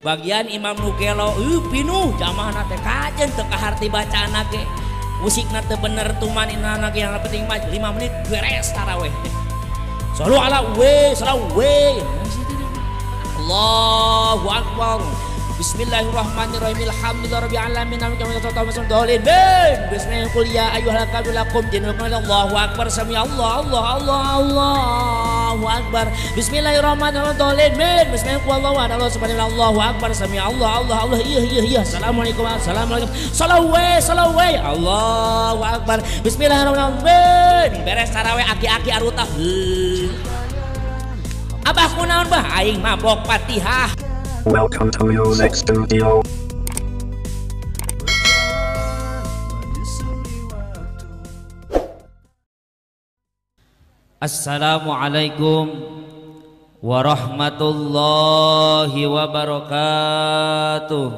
bagian Imam Nukelo uh, pinuh jamah nate kajen teka harti baca anak musik nate bener tuman ini anak yang penting mah lima menit beres taraweh selalu ala we selalu we Allahu Akbar Bismillahirrahmanirrahim Alhamdulillahirabbil alamin amin kami bismillahirrahmanirrahim ya ayyuhal kafirun Allahu akbar sami Allah Allah Allah Allah Allahu Akbar. Bismillahirrahmanirrahim. min Bismillahirrahmanirrahim. Allah subhanallah Allahu Akbar. Sami Allah Allah Allah. Iya iya iya. Assalamualaikum. Assalamualaikum. Salawai salawai. Allahu Akbar. Bismillahirrahmanirrahim. Beres taraweh aki-aki aruta. Hmm. Abah kunaun bah aing mabok patihah Welcome to your next Studio. Assalamualaikum warahmatullahi wabarakatuh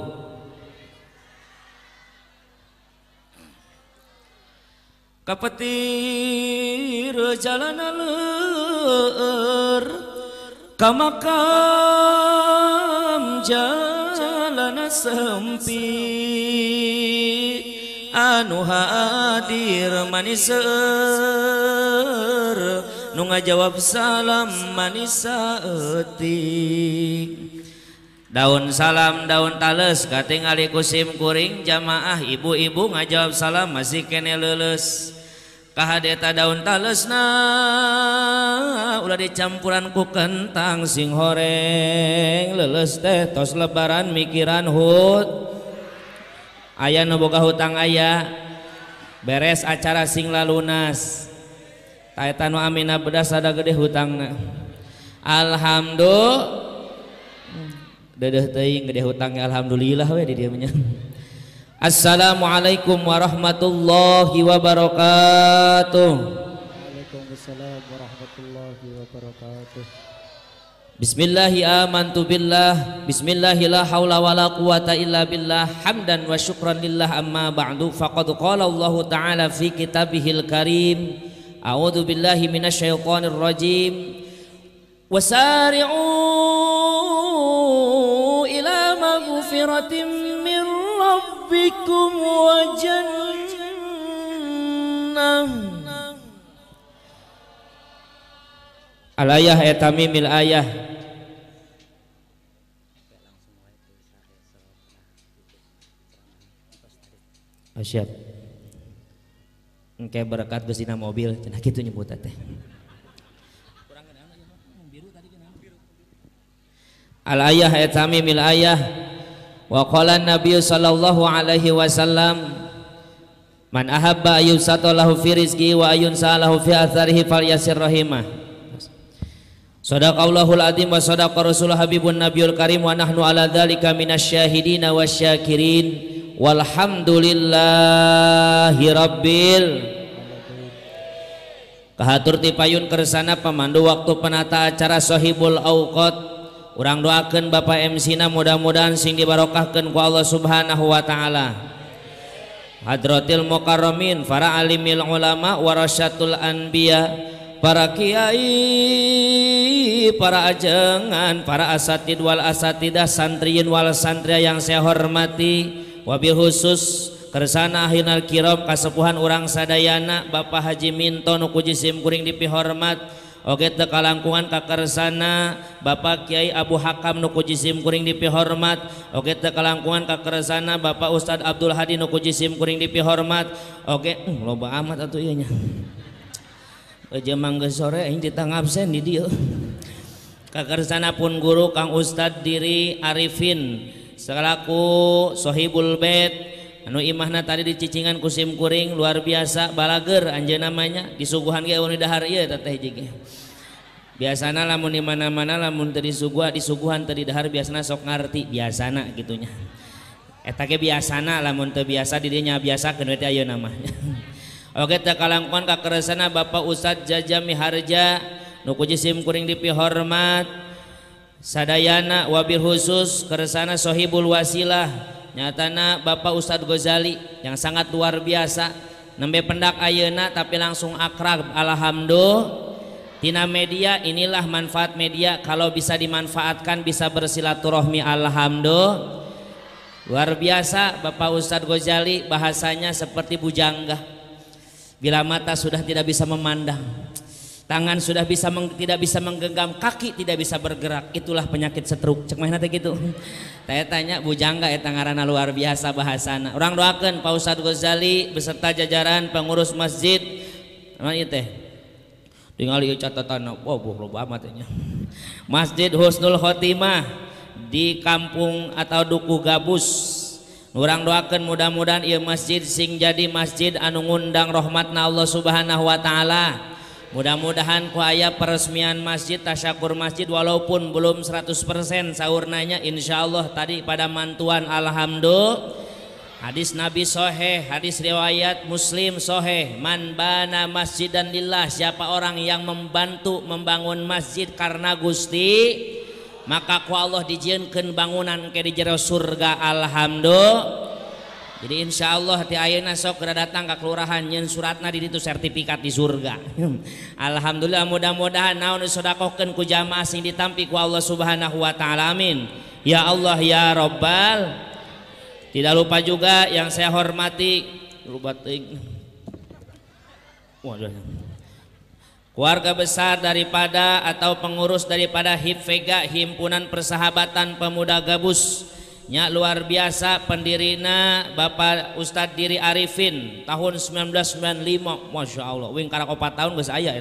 Kapetir jalan alur Kamakam jalan sempit Quan anu hadir manisa nuga jawab salam manisati daun salam daun tales kating ngaikusimkuring jamaah ibu-ibu ngajawab salam masih kene leleskah deta daun tales na Ula dicampuran ku ken tang sing horeng leles dehtos lebaran mikiran hud. nabuka hutang aya beres acara singlah lunas tay amina bedas gede hutang Alhamdulilang alhamdulillah Assalamualaikum warahmatullahi wabarakatuh Bismillahi amantu billah Bismillahi la hawla wa la quwata illa billah Hamdan wa syukran lillah amma ba'du Faqad qala Allah ta'ala fi kitabihil karim A'udhu billahi minasyaitanir rajim Wasari'u ila maghfiratin min rabbikum wa jannah Al ayah etami eh, mil ayah Oh, siap. kayak berkat besina mobil, cenah gitu nyebut teh. Al ayah ayat kami mil ayah wa qala Nabi sallallahu alaihi wasallam Man ahabba ayyusata lahu fi rizqi wa ayun salahu fi atharihi falyassir rahimah. Sadaqallahul adzim wa sadaqa rasulullah habibun Nabiul karim wa nahnu ala dzalika minasyahidin wasyakirin. Kh Alhamdullahhirobbil kehaturti payun Kersana pemandu waktu penata acarashohibul akhot urang doakan Bapak Msinina mudah-mudahan sing dibarokaahkanku Allah subhanahu Wa ta'ala hadro Muqaromin para Ali ulama waryatul Anbi para Kiai paraangan para asa tidwal asa tidak santriin Walsanria yang saya hormati kita Wa khusus kesana hinal kiro kasepuhan urang Sadayana Bapak Haji Minto nukujisim kuring dipihormatget the kalangkuan kakarsana Bapak Kyai Abu Hakam nukujisim kuring dipihormatget the kalangkuan kakersana Bapak Ustadz Abdul Hadi nukujisim kuring di pihormat Oke hmm, loba amat atau peman ge sore dit absen keana pun guru kang Ustadz diri Arifin segalakushohibulbet anu Imahna tadi di ccingngan kusim kuring luar biasa balager Anja namanya disuguhan biasanya lamun di mana-mana lamun dari sugua disuguhan tadidahhar biasanya sokngerti biasanya gitunyaaknya biasanya lamun terbiasa didnya biasa Aayo namanya Oke tak keana Bapakpusat jaja miharja nuku cisim kuring dipihormat sadayana wabil khusus keresana sohibul wasilah nyatana Bapak Ustad Ghazali yang sangat luar biasa nembe pendak ayena tapi langsung akrab alhamdulillah tina media inilah manfaat media kalau bisa dimanfaatkan bisa bersilaturahmi alhamdulillah luar biasa Bapak Ustad Ghazali bahasanya seperti bujangga bila mata sudah tidak bisa memandang sudah bisa tidak bisa menggenggam kaki tidak bisa bergerak itulah penyakit stroke ce gitunya buj nggakang ngaana luar biasa bahasa sana orang doakan pauat Ghazali beserta jajaran pengurus masjid cata masjid Husnulhotimah di kampung atau duku gabus orang doakan mudah-mudahan masjid sing jadi masjid anuundang rahmatn Allah subhanahu Wa ta'ala mudah-mudahan kuaya peresmian masjid Asyakur masjid walaupun belum 100% sahurnanya Insya Allah tadi pada manan alhamdulil hadits Nabi Soheh hadits Riwayat Muslim Soheh man bana masjid danillah siapaapa orang yang membantu membangun masjid karena Gusti makaku Allah dijiin ke bangunan ke di Jero surga Alhamdulil jadi Insya Allah hati ayana sok datang ke kelurahan yang suratna di itu sertifikat di surga Alhamdulillah mudah-mudahan naun sodakohkan ku jamaah sing ditampi ku Allah subhanahu wa ta'ala amin ya Allah ya Robbal tidak lupa juga yang saya hormati rubatik waduh keluarga besar daripada atau pengurus daripada HIPVEGA Himpunan Persahabatan Pemuda Gabus luar biasa pendirina Bapak Ustadz diri Arifin tahun 1995 Massya Allah wing karenarang pat tahun saya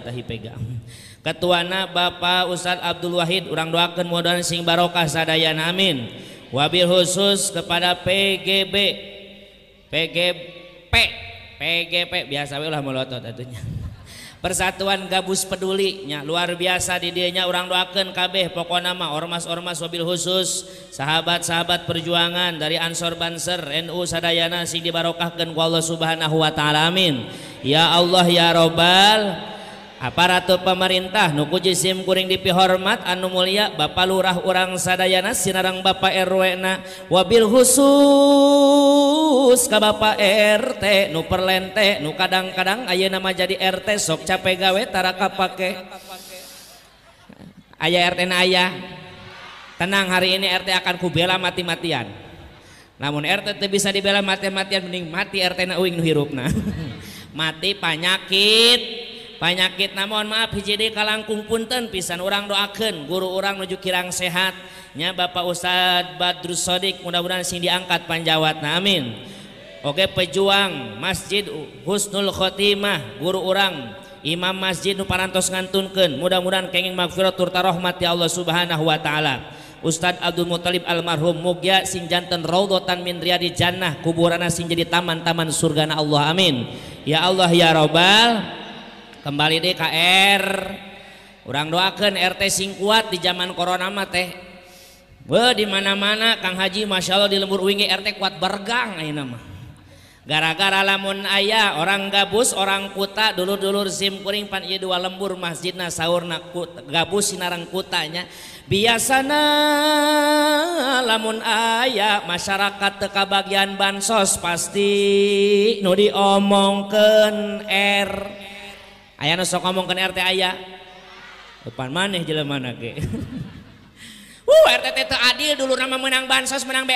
ketuana Bapak Ustadz Abdul Wahid urang doakan modern sing barokahadayan aminwabbil khusus kepada PGBPGPPGP biasabillah melototnya persatuan gabuspedduliknya luar biasa dididenya orang doakan kabeh pokok nama ormas-ormas hobil khusus sahabat-sahabat perjuangan dari ansor Banser NU Saday nasi dibarokaken Allah Allah Subhanahu Wa Ta'alamin ya Allah ya robbal ya aparattu pemerintah nugu jisim kuranging dipihormat anu Mulia Bapak lurah urang Sadayana Sinarang Bapak Ernawabbil husu ka ba RT nuper lente nu kadang-kadang aya nama jadi RT sok capwetaraakapak ayaah RT ayah tenang hari ini RT akan kubela mati-matian namun RTT bisa dibela mati-matian mending mati RTna Uing hirup nah mati panyakit penyakit namunhon maaf HijD kalangkung punten pisan orangrang doaken guru urang menuju kirang sehatnya Bapak Ustad Badrushodik mudah-muda sing diangkat Panjawat na Amin Oke pejuang masjid Husnul Kkhohotimah guru urang Imam Masjid nufars nganunken mudah-mhan keging mafir turta rahmat ya Allah subhanahu Wa Ta'ala Ustadz Abdul Muthalib almarhum Sinjanten Rodotan minddri di Jannah kuburana Sin tamantaman surgan Allah amin ya Allah ya robbal kita kembali DKR orang doakan RT sing kuat di zaman koronamah teh be dimana-mana Kang Haji Masyaallah di lembur wingi RT kuat bergang nama gara-gara lamun ayah orang gabus orang kuta dulu-dulur zimkuring pan I dua lembur masjidna sahur na gabus Sinrang kutanya biasa nah lamun ayaah masyarakat teka bagian Bansos pasti nudi omongken er ya ngo RT depan man menang Bansos menang B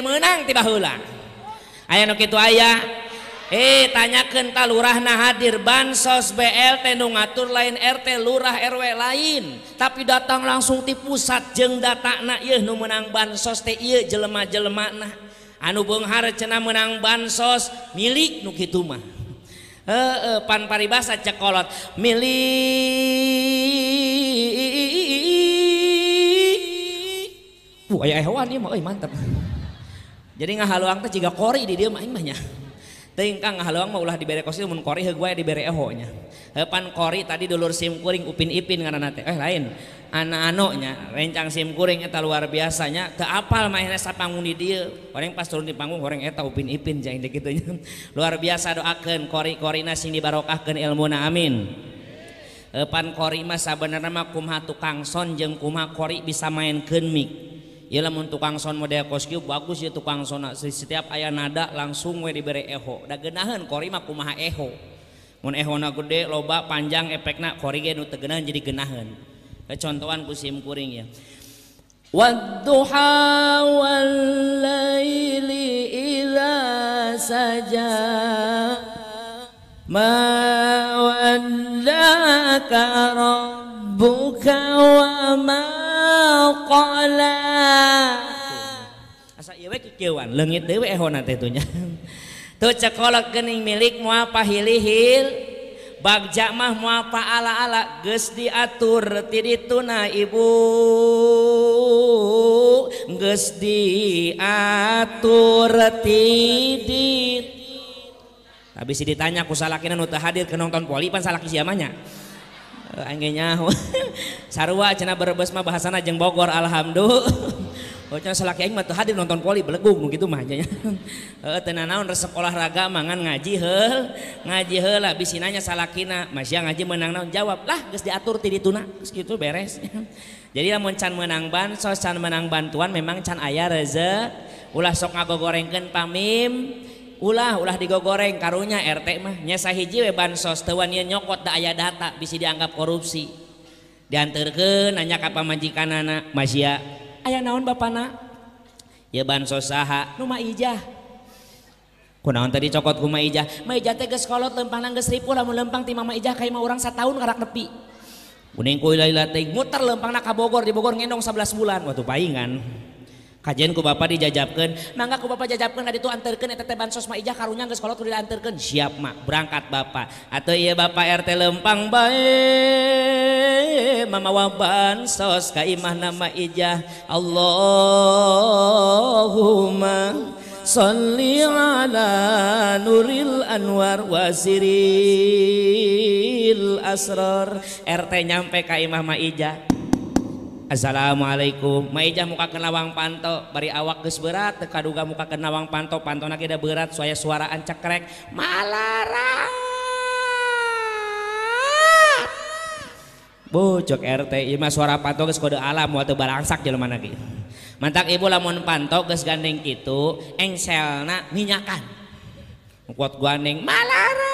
menanglang eh tanya kental lurah nah hadir Bansos BLT nu ngatur lain RT lurah RW lain tapi datang langsung di pusat jeng data menang Bansos jelemahmak Anubunghar cena menang Bansos milik Nuki Tumah Heeh, pan paribasa cekolot milih. Wah, aya hewan ieu mah euy mantep. Jadi ngahaluang teh jika kori di dia mah aing mau di di depan kori tadi upin ipin karena eh, anakannyarencang sim goingeta luar biasanya keal main pang turun dipanggung gorenginpin luar biasa doakan kori sini dioka ilmin depan kori masaama Pumatukangson jeung kuma kori bisa mainkenmik Kh tukangson mode koskiuk bagus ya tukang setiap ayah nada langsung diberre e genahan korimade loba panjangek kor te jadi genahan kecontoan kusimkuring ya Waila saja mawan buka wa wanlengit dewe itunya tuhkkening milik muapa hili bagjakmah mu apa ala-ala ge diatur itu na Ibu diatur habis ditanya kusakinan untuk hadirkenungton kualipan salah zamannya Eh, anginnya sarua cina berebes mah bahasana jeng Bogor alhamdulillah Oh cina selaki aing mah hadir nonton poli belegung nu gitu mah aja Heeh teu naon resep olahraga mangan ngaji heul, ngaji heula bisi nanya salakina, masih ngaji menang naon jawab lah geus diatur ti dituna geus kitu beres. Jadi lamun can menang ban, sos can menang bantuan memang can aya rezeki. Ulah sok ngagogorengkeun pamim, Ulah ulah digo goreng karunnya RT mahnyajiban sowan nyokot aya data bisa dianggap korupsi dianter nanya kap maji kan anak aya naon ba ban soaha tadi cokotpang mau urang satu tahun karakterpi kuningila muter lempang Bogor di Bogor ngiong 11 bulan waktupaan ku Bapak dijajabkan nangka aku ba jajabkan itu antarkenteteban sos karunnya ke sekolahlantarkan siapmak berangkat Bapak atau iya ba RT lempang baik mama waban sos kaimah nama Ijah Allahumma son Nuril Anwar waziri Asro RT nyampe kamahma Ijah Assalamualaikum Maijah muka kenawang panto bari awak ges berat tekaduga muka kenawang panto panto na kita berat soya suaraan cekrek malara bocok RT ima suara panto ges kode alam waktu barangsak jalan mana gitu mantak ibu lamun panto ges gandeng engsel engselna minyakan kuat gandeng malara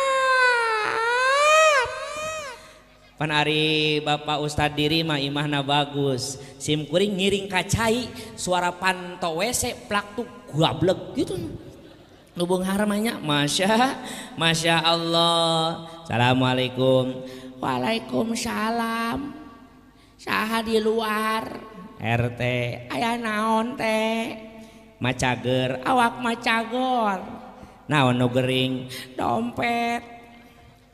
Ari Bapak Ustadz dirimah Imahna bagus simkuring ngiring kacay suarapan towesek plaktu guablek gitu lubung haramanya Masya Masya Allah salaamualaikum Waalaikum salalam Sy di luar RT aya naon teh macager awak macagor nagering dompet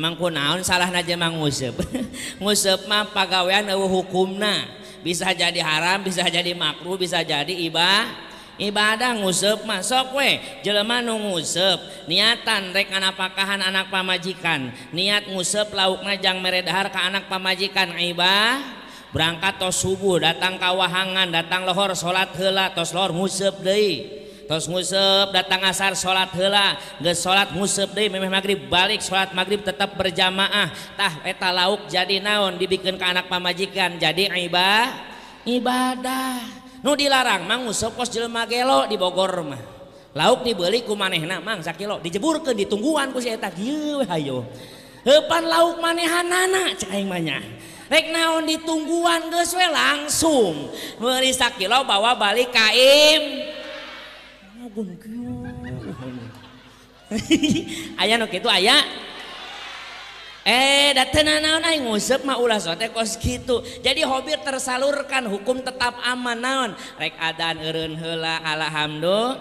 angpun naun salah najjemang musep musep pegaweian hukumna bisa jadi haram bisa jadi makruh bisa jadi ibah ibadah musep masukwe jelemanung musep niatan rekan pakhan anak pamajikan niat musep lauk ngajang meredahar ke anak pamajikanbah berangkat to subuh datang kawahhanga datang lehor salat hela tolor musep tos musep datang asar salat hela ge salat musep de memang magrib balik salat maghrib tetap berjamaahtah peta lauk jadi naon dibikin ke anak pamajikan jadiba ibadah Nu dilarang manpostlo di Bogormah lauk dibeliiku maneh memang kilo dijeburkan di umbuhankuayo hepan lauk manehanannya rek naon di tumbuhan ge sesuai langsung meisa kilolau bahwa balik kaim aya eh jadi hobi tersalurkan hukum tetap aman naon rekkadan ahamdul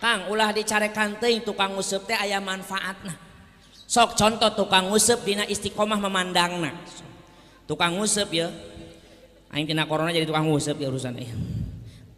kang ulah dicare kantei tukangngusepnya aya manfaat nah sok contoh tukang ngusepdina Istiqomah memandangna tukang ngusep ya korona jadi tukangnguep urusan eh.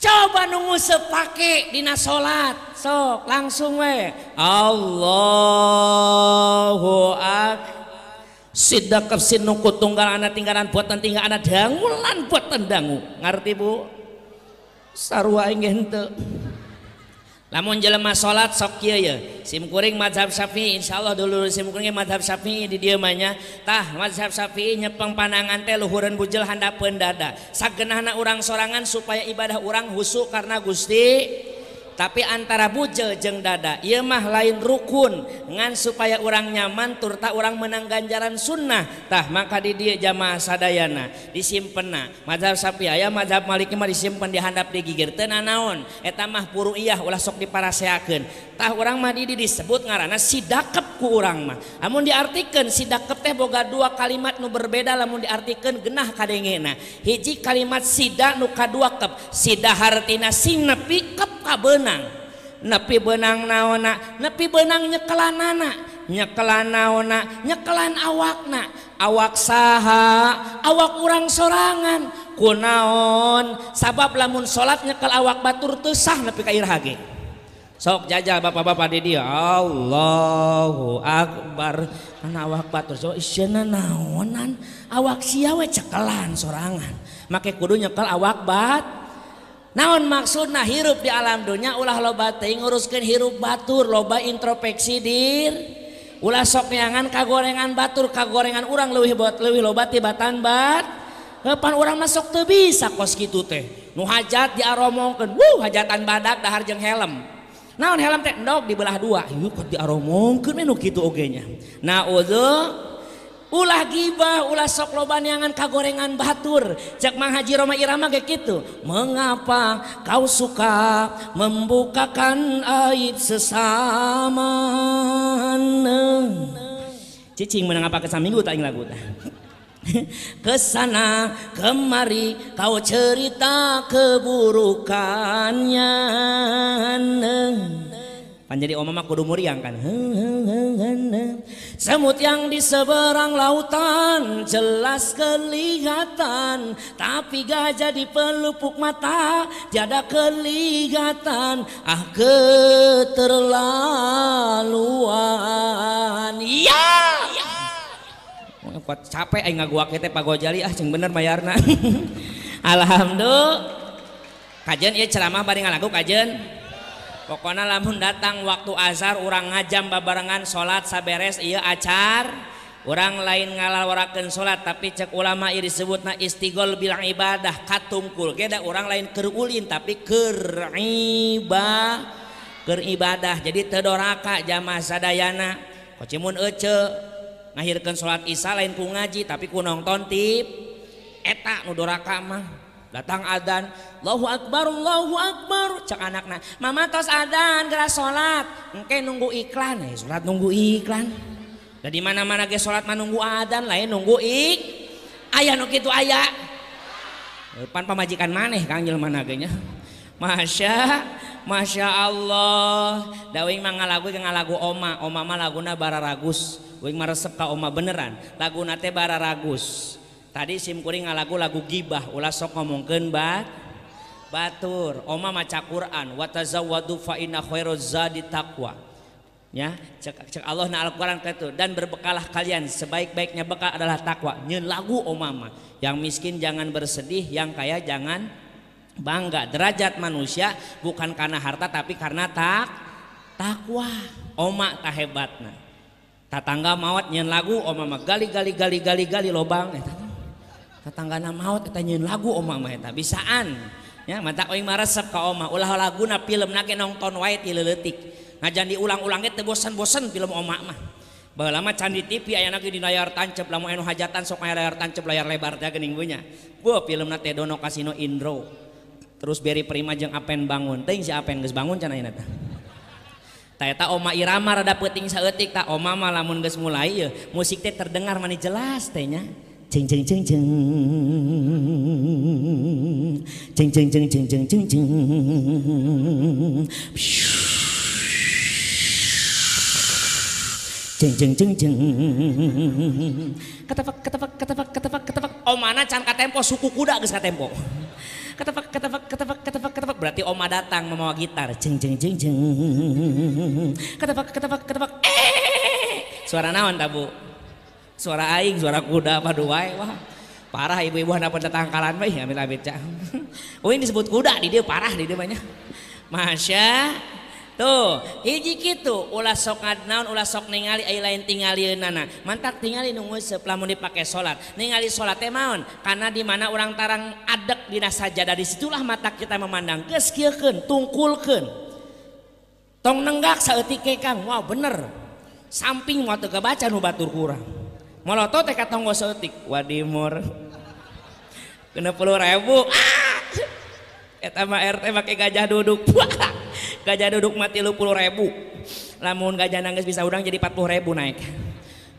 Kh Co ngu sepakedina salat sok langsunge Allah Sida kefsin nuku tunggal anak tinggalan buat tentinggal anak dangulan buat tendanggu ngerti bu sarwa ngente namun jelemah salat so simkuringmazhab sapfi Insyaallah dulu madhab sapfi dianyatah WhatsApp sapfi nyepeng panangan teh luhuran bujil handdapendada sakgennahna orangrang sorangan supaya ibadah orangrang khusuk karena gusti dan tapi antara buj jeng dada yemah lain rukun ngan supaya orang nyaman turta orang menang ganjaran sunnahtah maka didi jamaah Sadayana disimpen majar sapi ayah Majahab Malikimasimen dihandap di Gigir tena naon Eeta mahburu iya lah sok diparasekentah orang mandi disebut ngarana sidak kepku kurangmah namun diartikan sida ke teh Boga dua kalimat Nu berbeda namun diartikan gennah kadenngena hiji kalimat sida nuka dua kep sida Hartina singepi kepkabbenang benang nepi benang naona nepi benang nyekelan anak nyekelan naona nyekelan awakna awak saha awak urang sorangan kunaon sabab lamun sholat nyekel awak batur teu nepi kair irhage sok jajal bapak-bapak di dia Allahu akbar karena awak batur so isyana naonan awak siawe cekelan sorangan make kudu nyekel awak bat naon maksud nah hirup di alam donya ulah lobat nguruskan hirup batur loba intropeksi dir ula sonyaangan kagorengan batur kagorengan urang luwih buat lewi lobat di batang bat depan orangang masuk te bisa kos gitu teh muhajat diaong keduh hajatan badak dahahar jeng helm naon helm tekdok dibelah dua y diong ke gitu ogenya na ulah gibah ulah sok lobanangan kagorengan Batur mang Haji Roma Irama kayak gitu mengapa kau suka membukakan aib sesama cicing menang apa kesan minggu tak ingin lagu kesana kemari kau cerita keburukannya neng. Panjadi mah kudu muriang kan. Semut yang di seberang lautan jelas kelihatan, tapi gajah di pelupuk mata tiada kelihatan. Ah keterlaluan. Ya. Mau Kuat capek aing ngaguak teh Pak Gojali ah cing bener bayarna. Alhamdulillah. Kajen ieu ceramah bari ngalaku kajen. lamun datang waktu ahar orang ngajammbabarenngan salat saes ia acar orang lain ngalah warakan salat tapi cek ulama iris disebut na istigol bilang ibadah katumkul geda orang lain kewulin tapi kera iba keribadah jadi tedoraka jamaahzadayana kocimunhirkan salat Isa lain pun ngaji tapi ku nonton tip etak mudoraka mahluk datang Adzan lohu akbar akbar mama tos Ad gera salat e nunggu iklan eh salat nunggu iklan dan mana-mana ge salat manunggu Adzan lain nunggu ik ayaah gitu aya depan pemajikan maneh kanjil managanya Masya Masya Allah dawing mana lagu ke nga lagu oma om mama laguna bara Ragus W meresepka ma beneran laguna-te bara Ragus tadi kuring ngalagu lagu gibah ulah sok ngomongkeun bat batur oma maca Quran wa tazawwadu fa inna khairuz zadi taqwa ya cek, cek Allah na Al-Qur'an itu dan berbekalah kalian sebaik-baiknya bekal adalah takwa nyeun lagu omama yang miskin jangan bersedih yang kaya jangan bangga derajat manusia bukan karena harta tapi karena tak takwa oma tak hebatna tatangga mawat nyen lagu oma mah gali gali gali gali gali lobang eta tetanggana maut nyanyiin lagu Oma bisaan ya mata Oing resep ke Oma ulah laguna film nake nonton white letik ngajan diulang-ulang itu bosan-bosan film Oma mah lama candi TV ayah nake di layar tancep lama enu hajatan sok aya layar tancep layar lebar dia gening punya. film nate Dono Kasino Indro. Terus beri prima jeung Apen bangun. Teuing si Apen geus bangun cana ini? Ta eta oma irama rada peuting saeutik ta oma mah lamun geus mulai musik teh terdengar mani jelas tehnya ceng ceng ceng ceng ceng ceng ceng ceng ceng ceng ceng ceng ceng ceng ceng ketepak ketepak ketepak ketepak ketepak omana can katempo suku kuda geus katempo ketepak ketepak ketepak ketepak ketepak berarti oma datang membawa gitar ceng jeng jeng jeng ketepak ketepak ketepak eh suara naon tabu suara aing suara kuda padu wae wah parah ibu-ibu anak pada tangkalan mah ya amin ambil cah oh ini disebut kuda di dia parah di dia banyak masya tuh hiji gitu ulah sok naon ulah sok ningali ai lain tingali nana mantak tingali nunggu sepelamun dipakai sholat ningali sholat teh maon karena di mana orang tarang adek dina sajada disitulah mata kita memandang geus kieukeun tungkulkeun tong nenggak saeutik kekang wah wow, bener samping waktu teu baca nu batur kurang Moloto teh nggak seutik. wadimur. Kena puluh ribu. Ah! Eta mah RT pakai gajah duduk. Gajah duduk mati lu puluh ribu. Lamun gajah nangis bisa udang jadi empat puluh ribu naik.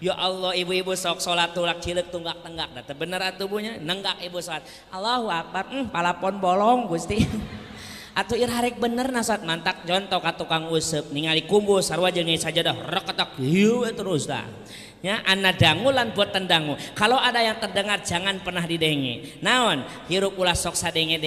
Ya Allah ibu-ibu sok sholat tulak cilik tunggak tenggak. Nah, bener tubuhnya nenggak ibu sholat. Allah Akbar. Hmm, palapon bolong gusti. Atu irharik bener nasat mantak jontok ka tukang usep ningali kumbu sarwa jengi saja dah reketak hiu terus dah. an dangulan buat tendangmu kalau ada yang terdengar jangan pernah didenge naon hiruk ulah soksaker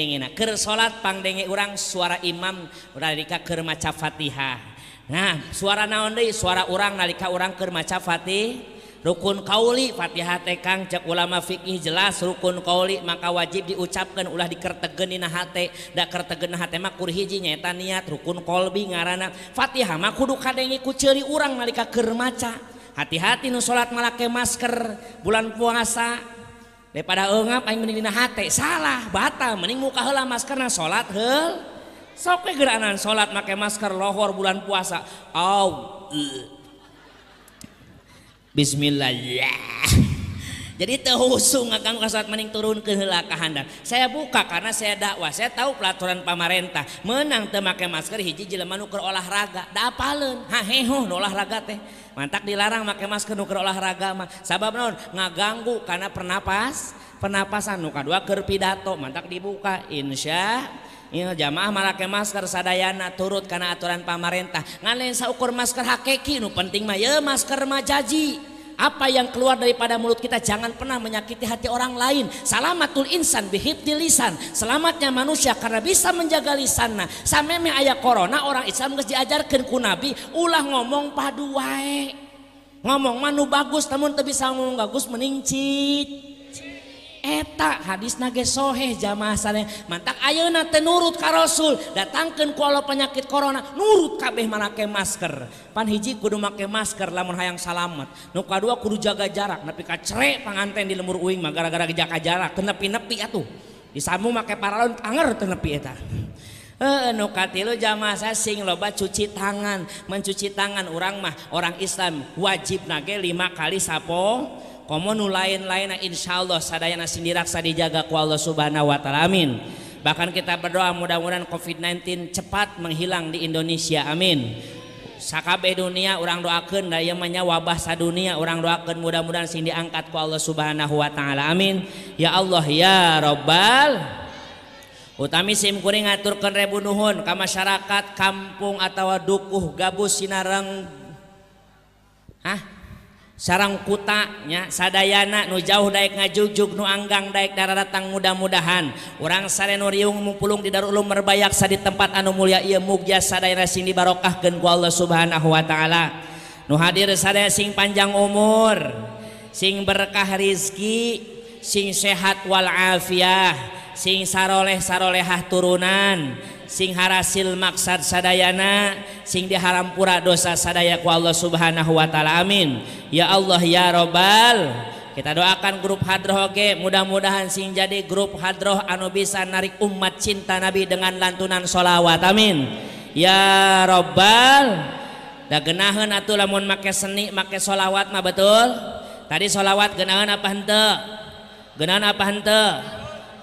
salatpangdenge orang suara imamlika kermaca Fatihah nah suara naon suara orang nalika u kermaca Fatih rukun Kauli Fattihati Kang cek ulama fiqih jelas rukun Kauli maka wajib diucapkan ulah di kertegeni nahnda tegen hijnya niat rukun qbi ngaran Fattiha madukng ku ciri urang nalika kermaca hati-hati nu salat mala masker bulan puasa daripada ngapaindina hati salah batang meninggukahlah mask karena salathel so geranan salat make masker lohur bulan puasa a eh. Bismilla ya jadi tahusung akanat mening turun kehelakahan dan saya buka karena saya dakwah saya tahu pelaaturan pamarentah menang temakai masker hiji jil manukker olahraga dapal hahe olahraga teh mantap dilarang make masker nuker olah ragama sabab ngaganggu karena pernapas penapasan muka dua ker pidato mantap dibuka Insya jamaah malaai masker saddayana turut karena aturan pamarentah nga lenssa ukur masker hakke kinu penting may masker ma jaji apa yang keluar daripada mulut kita jangan pernah menyakiti hati orang lain. Selamatul insan bihibdi lisan. Selamatnya manusia karena bisa menjaga lisannya. Sampai me ayah corona orang Islam geus diajarkeun ku Nabi ulah ngomong padu wae. Ngomong manu bagus namun teu bisa ngomong bagus menincit. hadis nageshoheh jama mantapyuuna nurt karosul datangkan kalaulau penyakit korona nurut kabeh manai masker pan hij guru make maskerlamaang salamet Noka dua guru jaga jarak neek panantin di lemur Uwi magara-gara jaga jarak keeppi nepi atuh disamu maka para tanganpimaah sing loba cucit tangan mencuci tangan u mah orang Islam wajib nage lima kali sappong komunu lain-lain Insya Allah sadnya nasi diraksa dijagaku Allah subhanahu Wa Ta'alamin bahkan kita berdoa mudah-mudahan covid 19 cepat menghilang di Indonesia Aminskab dunia orang doaken dayanya wabah sad dunia orang doaken mudah-muda sing diangkatku Allah subhanahu Wa ta'ala amin ya Allah ya robbal utami simIMkuring ngaturken rebun Nuhun ke masyarakat kampung atau Waduk uh gabus Sinareng hah sarang kutanya sadaya anak nu jauh dari ngajujug nuanggang dai darah-ratang mudah-mudahan orang sarre nurium muumpulung di darm merbayaksa di tempat anu mulia ia mukja daerah sini di barokah gengu Allah subhanahu Wa ta'ala Nu hadir sad sing panjang umur sing berkah rizzki sing sehat walafiah sing saroleh sarolehah turunan yang harhasil maksad Sadayana sing diharampur dosa sadayaku Allah subhanahu Wa Ta'ala amin ya Allah ya robbal kita doakan grup hadroge mudah-mudahan sing jadi grup hadroh anubisan narik umat cinta nabi dengan lantunan sholawat Amin ya robbaldah genahan atau lamun make seni make sholawatmah betul tadisholawat genangan apa hante genahan apa hante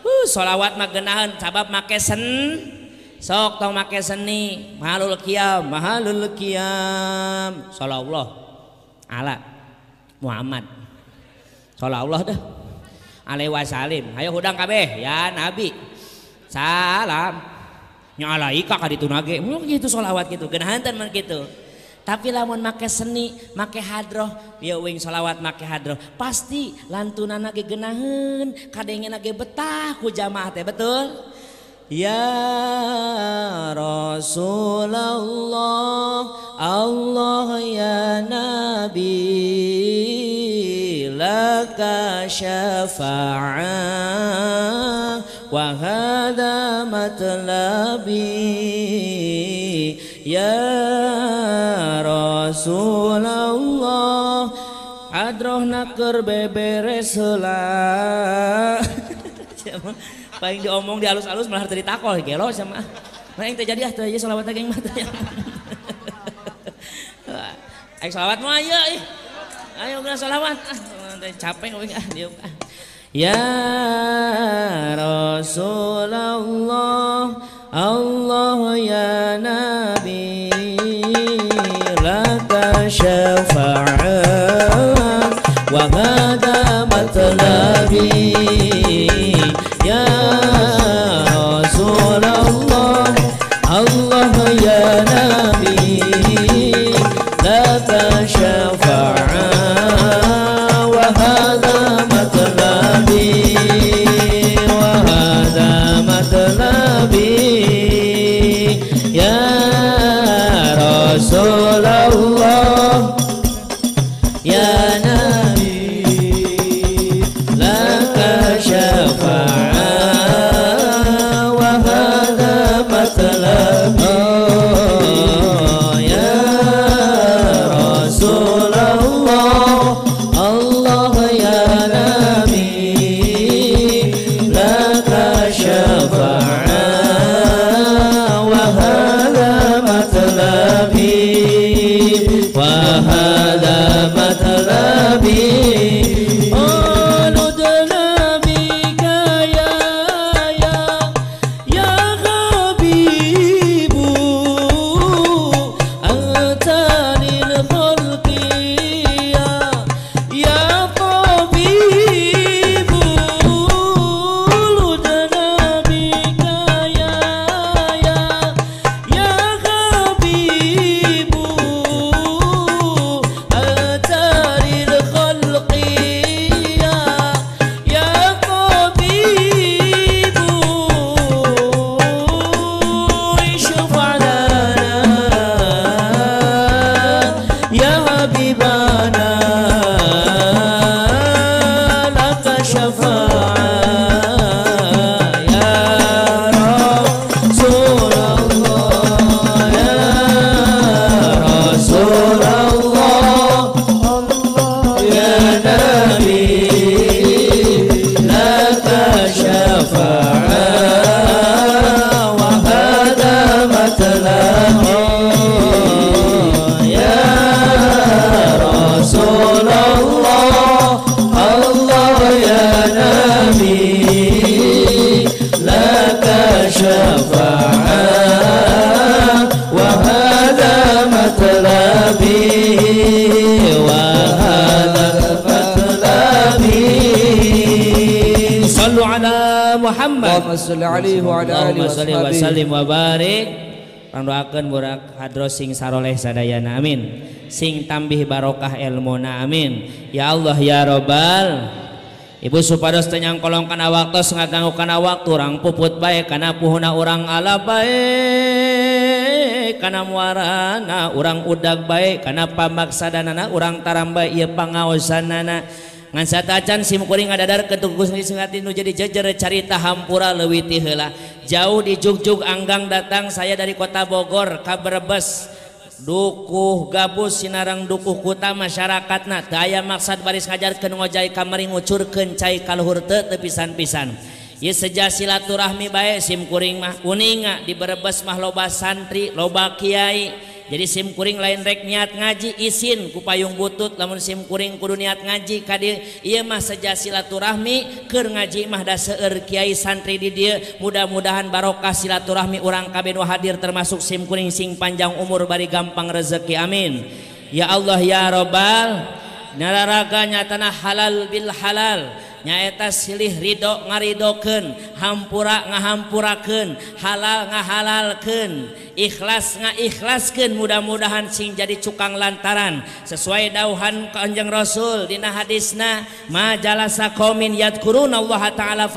uh sholawat mag genahan cabab make sen sok to make seni maunam Shall Allah ala Muhammad Shall Allahwa Salim udang kabeh ya nabi salam lawat gitu tapi la make seni make hadro bi salalawat make hadro pasti lantan genahan ka na betah hujan betul يا رسول الله الله يا نبي لك شفاعة وهذا مطلبي يا رسول الله أدرهنا قرب برسولا paling diomong di alus-alus malah tadi takol gelo sama ah. nah yang terjadi ah terjadi salawat lagi mata ya ayo salawat mau ayo ayo udah salawat ah, capek gue gak ah, dia ya Rasulullah Allah ya Nabi laka syafa'at Wahai Android sing saroleh sadaya namin sing taambih barokah elmu na amin ya Allah ya robbal Ibu supaados senyang kolong kana waktu nga datanggu kana waktu orang puput baik kana puhunna orang alaba kana muaraana orang udak baik karena pambak sadana naak orang taraamba panan nana yang kuring adadarati jadi jecarita hampura lewiti hela jauh di Jugjug anggang datang saya dari kota Bogor ka berebes duku gabus Sinarrang duku kuta masyarakat nah dayaya maksad baris hajar keungjaai kamaring ngucur kecai kalhurte tepisan-pisan Yes sejak silaturahmi baik Skuring mahkuninga dibebes mahkhhlba santri loba Kyai SIMkuring lain reknyaat ngaji isin ku payung butut namunmun SIMkuring kurun niat ngaji Kadir ia mah saja silaturahmi ke ngaji Mah das Kyai santri didier mudah-mudahan barokah silaturahmi urang kabinnu hadir termasuk SIMkuring sing panjang umur bari gampang rezeki Amin ya Allah ya robbal dararaganya tanah halal Bil halal yang eta silih ridho ngahoken hampura ngahampuraken halal ngahalalken ikhlas ngaikhlasken mudah-mudahan sing jadi ckag lantaran sesuai dahuhan ke Anjeng rasul Di hadisna majamin ya tidaklah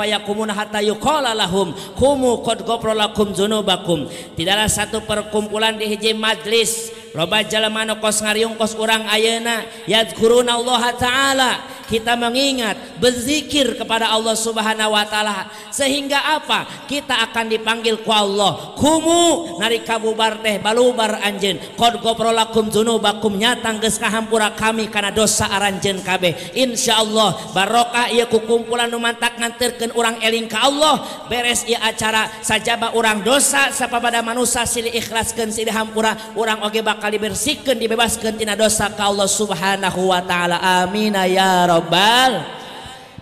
satu perkumpulan di hijji majelis rob ngary kos kurang ayena yadguru Allah ta'ala yang kita mengingat bezikir kepada Allah subhanahuwa ta'ala sehingga apa kita akan dipanggilku Allah kumu na kabubarte balubar Anjen kod golaumnu bakumnya tangeshampura kami karena dosa aranjen kabeh Insya Allah barokah ia ku kumpulan Numantak ngantirken orangrang eling ke Allah beres ia acara sajabak orang dosa siapaapa pada manusia si ikhlas ken Si di Hampura orang oge bakkali bersihken dibebas kentina dosa ka Allah subhanahu Wa ta'ala amina yara robbal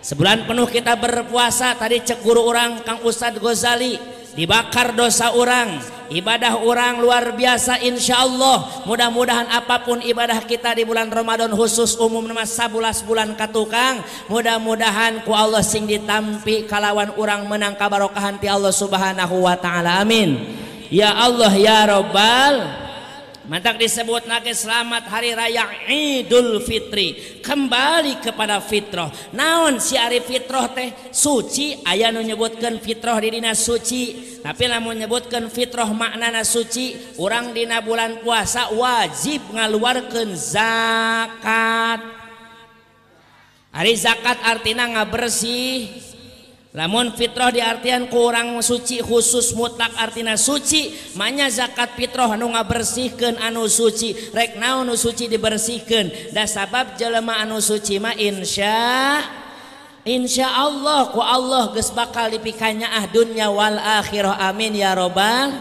sebulan penuh kita berpuasa tadi cekur orang Kang Ustadz Ghazali dibakar dosa orang ibadah orang luar biasa Insya Allah mudah-mudahan apapun ibadah kita di bulan Romadhon khusus umum masa 11 bulan Ka tukang mudah-mudahanku Allah sing ditampmpi kalawan orang menangkap barokahhatinti Allah subhanahu Wa Ta'alamin ya Allah ya robbal ya mata disebut naga selamat hari raya Idul Fitri kembali kepada fitrah naun Syari Firah teh Suci ayaah menyebutkan fitrah didina suci tapilah menyebutkan fitrah maknana suci orang dina bulan puasa wajib nga luararkan zakat hari zakat artinya nga bersih di namun fitrah di artian kurang suci khusus mutlak artina suci manynya zakat fitrah anu nga bersihken anu suci rekna nu suci dibersihken dan sabab jelemah anu sucima Insya Insya Allah ku Allah gesbakali pikannya ahdunya wala ahiroh amin ya robbal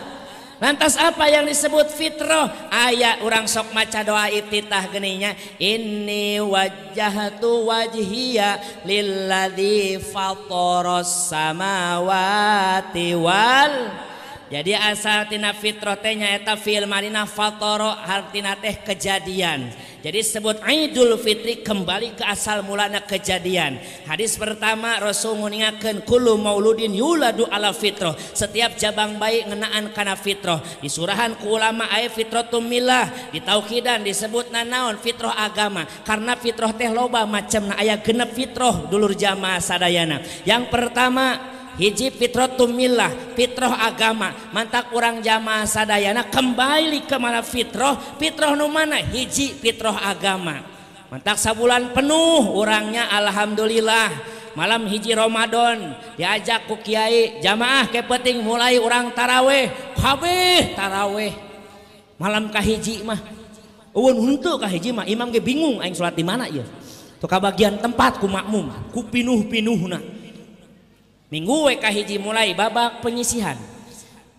lantas apa yang disebut fitrah ayat orang sok maca doa ititah geninya ini wajah tu wajhiya lilladhi fatoros samawati wal jadi asal tina fitro teh nyata fil marina fatoro hartina teh kejadian jadi sebut Idul Fitri kembali ke asal mulana kejadian hadis pertama Rasul mengingatkan kulu mauludin yuladu ala fitro. setiap jabang bayi ngenaan kana fitro. disurahan ku ulama ayat fitroh tumilah di tauhidan disebut nanaon fitroh agama karena fitro teh loba macam na ayat genep fitroh dulur jamaah sadayana yang pertama hiji Firah tumillah fitrah agama mantap orang jamaah Sadayana kembali ke mana Firah Firah Numana hiji Firah agama mantap sabulan penuh orangnya Alhamdulillah malam hijji Romadhon yajakku Kyai jamaah kepeting mulai orang tarawehwetaraweh malamkah hijimahun untuk hijmah Imamgungati manaka bagian tempat ku makmum kupinuhpinuh K hijji mulai babak penyisihan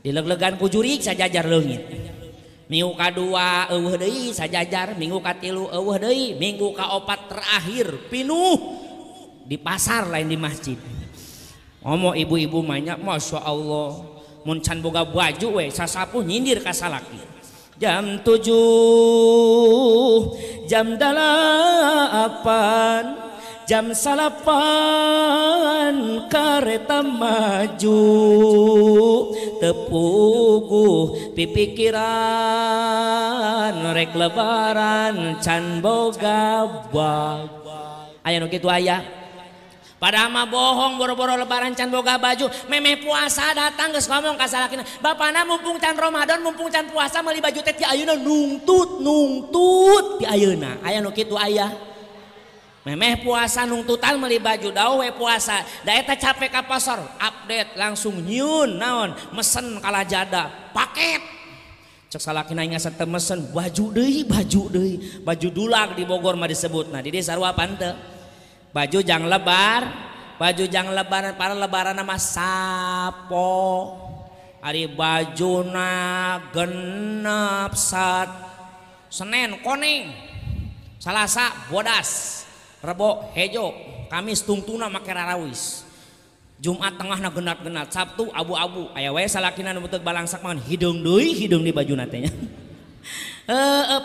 dilegan pujuri sajajarhidukaingluinggu ka opat terakhir pinuh di pasar lain di masjid ngomo ibu-ibu banyak Masya Allah nyidir kas jam 7 jam dalam apa salapan kereta maju tepuku pipikiran rek lean can Bogaki ayaah pada ama bohong boro-boro lebaran can Boga baju meme puasa datang ke sua salahkin Bapak mumpung Can Romadn mumpung can puasa mali baju Ayu ungtut nutut di Ayuna ayaki ayaah memeh puasan hung total meli baju dawe puasaeta capek pasar update langsung naon mesen ka jada paketk mesen baju De baju baju du di Bogormah disebut dite baju jangan lebar baju jangan lebaran para lebaran nama sapo Ari baju na gen Senin koning salahsa bodas Rabo hejo kamimis tungtu na makena rawis Jumat tengah na genat-genat Sabtu abu-abu aya weh salakin na nummutut balang sakman hidungduy hidung di baju nanya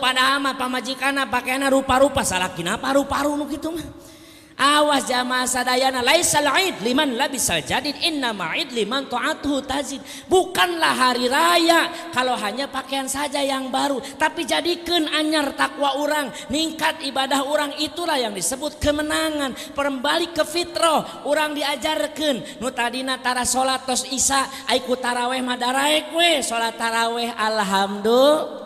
pada ama pamajikan na pakai nauparu pa salakin na paru-paru mu gitu Awas jamaah Saana Laissa limanlah bisa jadi inna Liman touh tazid bukanlah hari raya Hal hanya pakaian saja yang baru tapi jadikan anyar takqwa orang ningkat ibadah orang itulah yang disebut kemenangan peremba ke fitrah orang diajarkan nutadinatara solatos Isa Aikutarawih Madawee salataraweh ahamdulil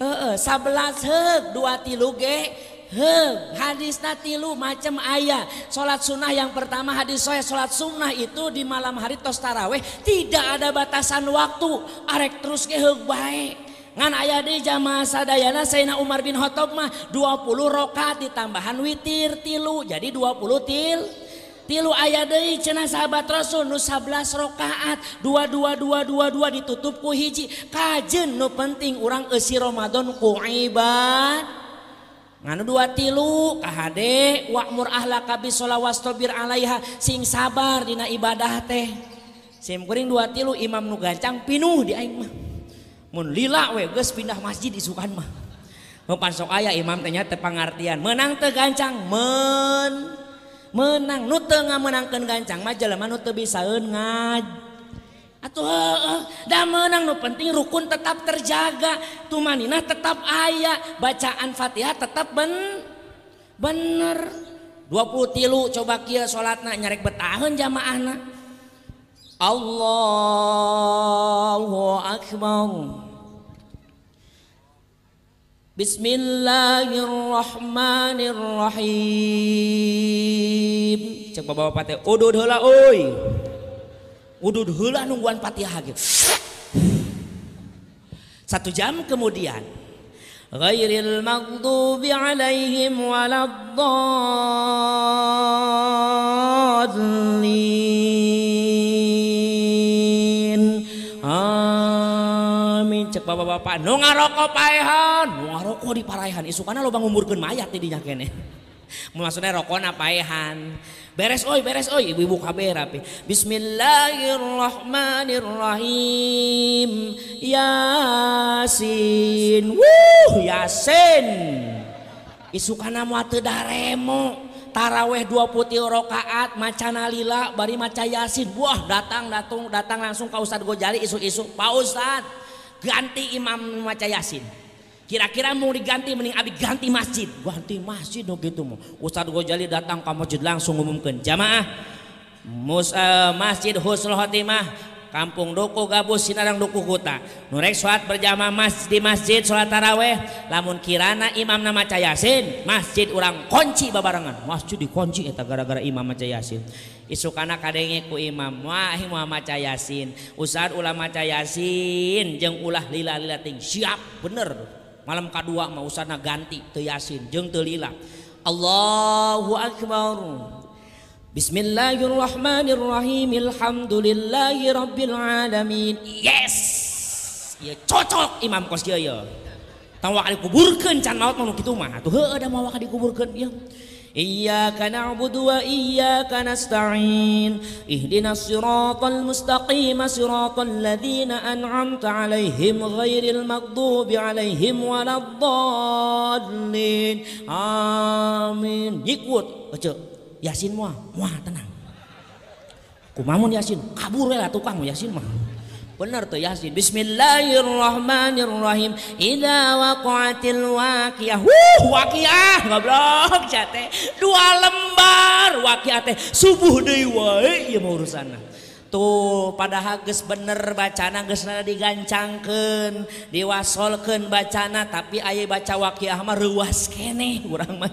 11 2 tilu ge hadis na tilu macm ayah salat sunnah yang pertama hadis saya salat sumnah itu di malam hari tostarawih tidak ada batasan waktu arerek terus ke baik ngan aya di Jama Dayana Sayna Umar bin Khtokmah 20 rakat dimbahan witir tilu jadi 20til tilu aya cena sahabat Rasul nu sab rakaat 22 222 ditutupku hiji kaj penting ui Romadn ku nganu dua tilukahdekwakmur ahlakkabsholawbir Alaiha sing sabar Di ibadah teh simin dua tilu Imam nu gancang pinuh diamahla pindah masjid disukan mah bepan so ayaah Imamnya tepangertian menang tegancang menuh menangnut menangkan gancang majalama bisa At eh, eh, dan menang nupenti rukun tetap terjaga tumannah tetap ayat bacaan Fatihah tetap bener 20 tilu coba kia salat na nyarek behun jamaah Allah Allahakmo بسم الله الرحمن الرحيم cek bawa pate udud heula oi udud heula nungguan Fatihah gitu satu jam kemudian ghairil maghdubi alaihim waladdallin cek bapak-bapak nu ngaroko paehan nu ngaroko di paraehan isukana lo bang umurkan mayat di kene maksudnya rokona paehan beres oi beres oi ibu-ibu kabeh rapi bismillahirrahmanirrahim yasin wuh yasin Isu isukana mau remo, taraweh dua putih rokaat macana lila bari maca yasin buah datang datang datang langsung ke gue Gojali isu-isu Pak ganti imam maca yasin kira-kira mau diganti mending abi ganti masjid ganti masjid dong gitu mau Ustadz Gojali datang ke masjid langsung umumkan jamaah Mus, uh, masjid Husnul Khotimah Kampung Doku gabus Sinadadang Duku Huta Nurekswat berjama masji di masjid Sotaraweh lamun Kirana Imam nama Cayasin masjid urang konci bababarenangan masjid di kunci itu gara-gara Imam Macsin isukan kaengeku Imam Wah Muhammad Cayasin Uar ulama Cayasin jeung ulah lila-liting siap bener malam ka2 mau usana ganti keyasin jeungng telila Allahu Alhibarrum بسم الله الرحمن الرحيم الحمد لله رب العالمين yes ya cocok imam kos dia ya tang wak dikuburkeun can maot mah kitu mah atuh heuh da mah wak dikuburkeun ya إياك نعبد وإياك نستعين اهدنا الصراط mustaqim صراط الذين an'amta 'alaihim غير المغضوب 'alaihim ولا Amin ikut يكوت Yasin muah, muah tenang. Kumamun Yasin, kabur lah tukang Yasin mah. Benar tuh Yasin. Bismillahirrahmanirrahim. Ida waqatil waqiyah. Wuh, waqiyah. goblok jate. Dua lembar waqiyah teh subuh deui wae mau urusan. Tuh padahal geus bener bacana geus digancangkan, diwasolkeun bacana tapi aya baca waqiyah mah ruas keneh urang mah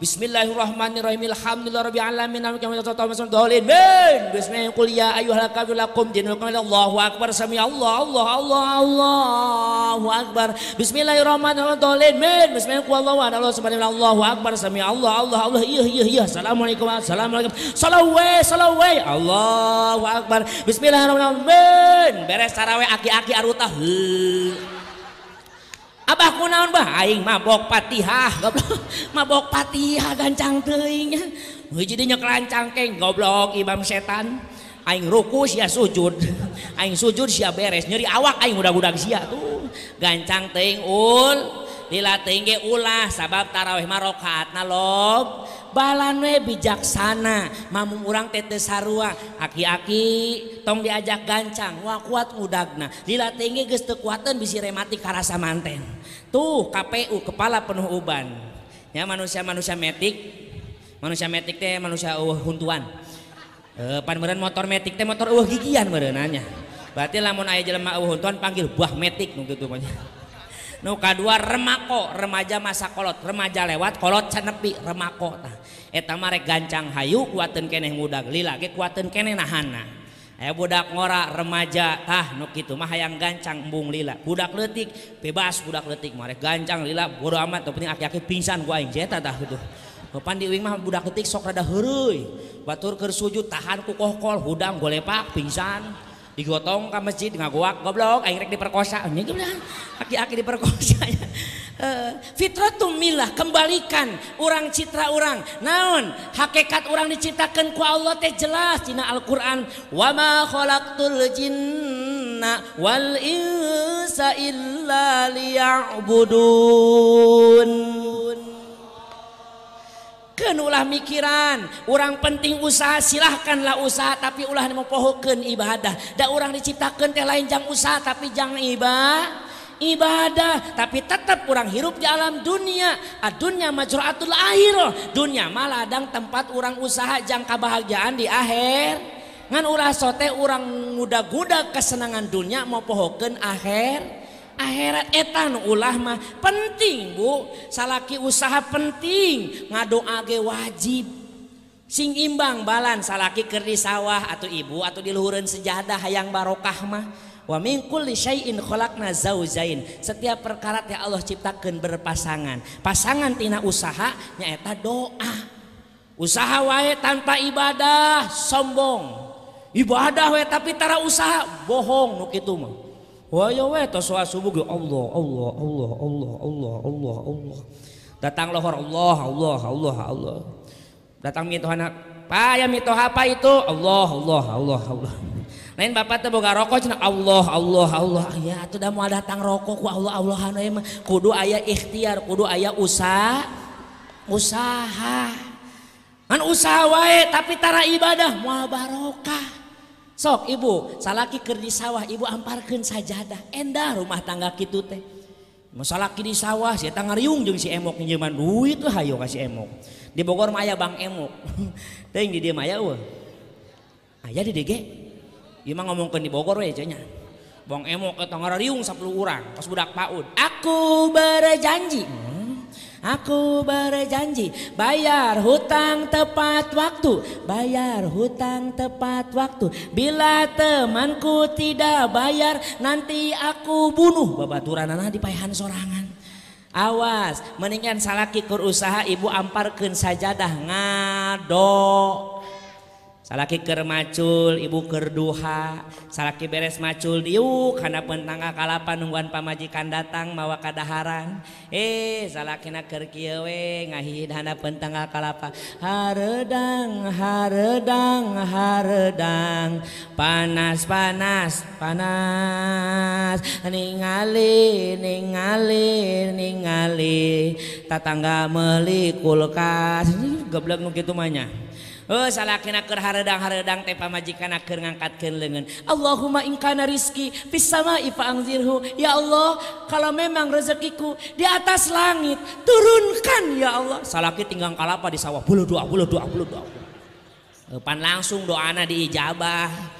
Bismillahirrahmanirrahim. alamin. Amin. Bismillahirrahmanirrahim. Ya Allahu akbar. Sami Allah Allah Allah Allahu akbar. Bismillahirrahmanirrahim. Bismillahirrahmanirrahim. Allahu ahad Allahu akbar. Sami Allah Allah Allah. Iya iya iya. Assalamualaikum. Assalamualaikum. Allahu akbar. Bismillahirrahmanirrahim. Beres aki-aki arutah. kera naon baing mabok patiha goblok mabok patiha gancang playnya nye ranng keng goblok Imam setaning rukus si sujuding sujud siap beres nyeri awaking mudah-mudahan siatu gancang te dilatinge ulah sababtarawih marokat na loob balanwe bijaksana mamu urang tete sarua aki-aki tong diajak gancang wah kuat udagna lila tinggi geus teu kuatan bisi remati karasa manten tuh KPU kepala penuh uban ya manusia-manusia metik manusia metik teh manusia uh, huntuan e, motor metik teh motor uh gigian meureunanya berarti lamun aya jelema uh huntuan panggil buah metik nu kitu Kh ka kedua rem kok remaja masa kolot remaja lewat kolot canepi remmak koota eta mare gancang hayu ku kenehg mudadak lilaken nahhana eh, budak ngo remaja ah Nu gitu ma yang gancang bung lila budakletik bebas budak detik mare gancang lilaguramatpingsandaktik sok rada baturkersuju tahan ku kok kol hudang gole Pak pingsanku digotong ke masjid ngaguak goblok akhirnya diperkosa oh, ini iya gimana aki-aki diperkosa ya uh, eh, fitratum milah kembalikan orang citra orang naon hakikat orang diciptakan ku Allah teh jelas dina Al-Qur'an wa ma khalaqtul jinna wal insa illa liya'budun ulah mikiran orang penting usaha silahkanlah usaha tapi ulah yang maupohokan ibadahdah orang diciakan teh lainjang usaha tapi jangan iba ibadah tapi tetap kurang hirup di alam dunia aduhnya majurtul lahiroh dunia maladang tempat orang usaha jangka baha Jaan di akhir nganura sote orang mudah-guda kesenangan dunia maupohokan akhir dan etan ulama penting Bu salahki usaha penting ngadongage wajib sing imbang bala salaki keris sawah atau ibu atau diluhurren sejadah hayang barokahmah wamingkul setiap perkarat ya Allah ciptakan berpasangan pasangan tina usahanyaeta doa usaha wae tanpa ibadah sombong Ibuada W tapi tara usaha bohong nukitmong Waya wetos soal subuh ge Allah Allah Allah Allah Allah Allah Allah. Datang lohor Allah Allah Allah Allah. Datang mitohana, "Pa ya mitoh apa itu?" Allah Allah Allah Allah. Lain bapak teh boga rokok cenah Allah Allah Allah. Ya itu da mau datang rokok ku Allah Allah anu mah kudu aya ikhtiar, kudu aya usaha. Usaha. Kan usaha wae tapi tara ibadah moal barokah sok ibu salaki ker di sawah ibu amparkan sajadah endah rumah tangga gitu teh masalaki di sawah si riung jeung si emok nyeman duit tuh hayo kasih emok di Bogor maya bang emok teh di dia maya wah aya di DG ieu ngomong ke di Bogor ya cenah bang emok ke riung 10 orang, pas budak paud aku berjanji Aku berjanji bayar hutang tepat waktu, bayar hutang tepat waktu. Bila temanku tidak bayar, nanti aku bunuh babaturanana di paehan sorangan. Awas, mendingan salaki kur usaha ibu amparkan sajadah ngado salaki kermacul Ibukerduha salalaki beres macul diuhana pentangga kalapa nunggua pamajikan datang mawak kadaharan eh salahkinnawe ngahihana pentengah kalapa Hareddang haeddang haeddang panas panas panas ningali nga ningali tat tangga melikkulkas geblekmu gitu ma Oh eh, salahkin aker haradang haredang teh majikan aker ngangkatkan lengan. Allahumma ingkana rizki pisama angzirhu Ya Allah kalau memang rezekiku di atas langit turunkan ya Allah. Salaki tinggang kalapa di sawah. Bulu doa, bulu doa, bulu doa. Eh, pan langsung doana diijabah.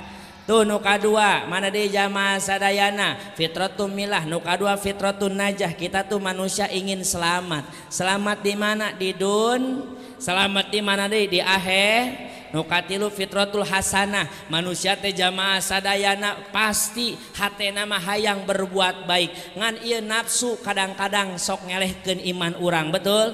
nuka2 mana di Jamaana Fitrotumillah nuka dua Firounjah kita tuh manusia ingin selamat selamat di mana didon selamat di mana de dieh nukatilu Firotul Hasanah manusia tejamaah Sadayana pasti hatena Maha yang berbuat baik ngan in nafsu kadang-kadang sok ngelehkan iman urang betul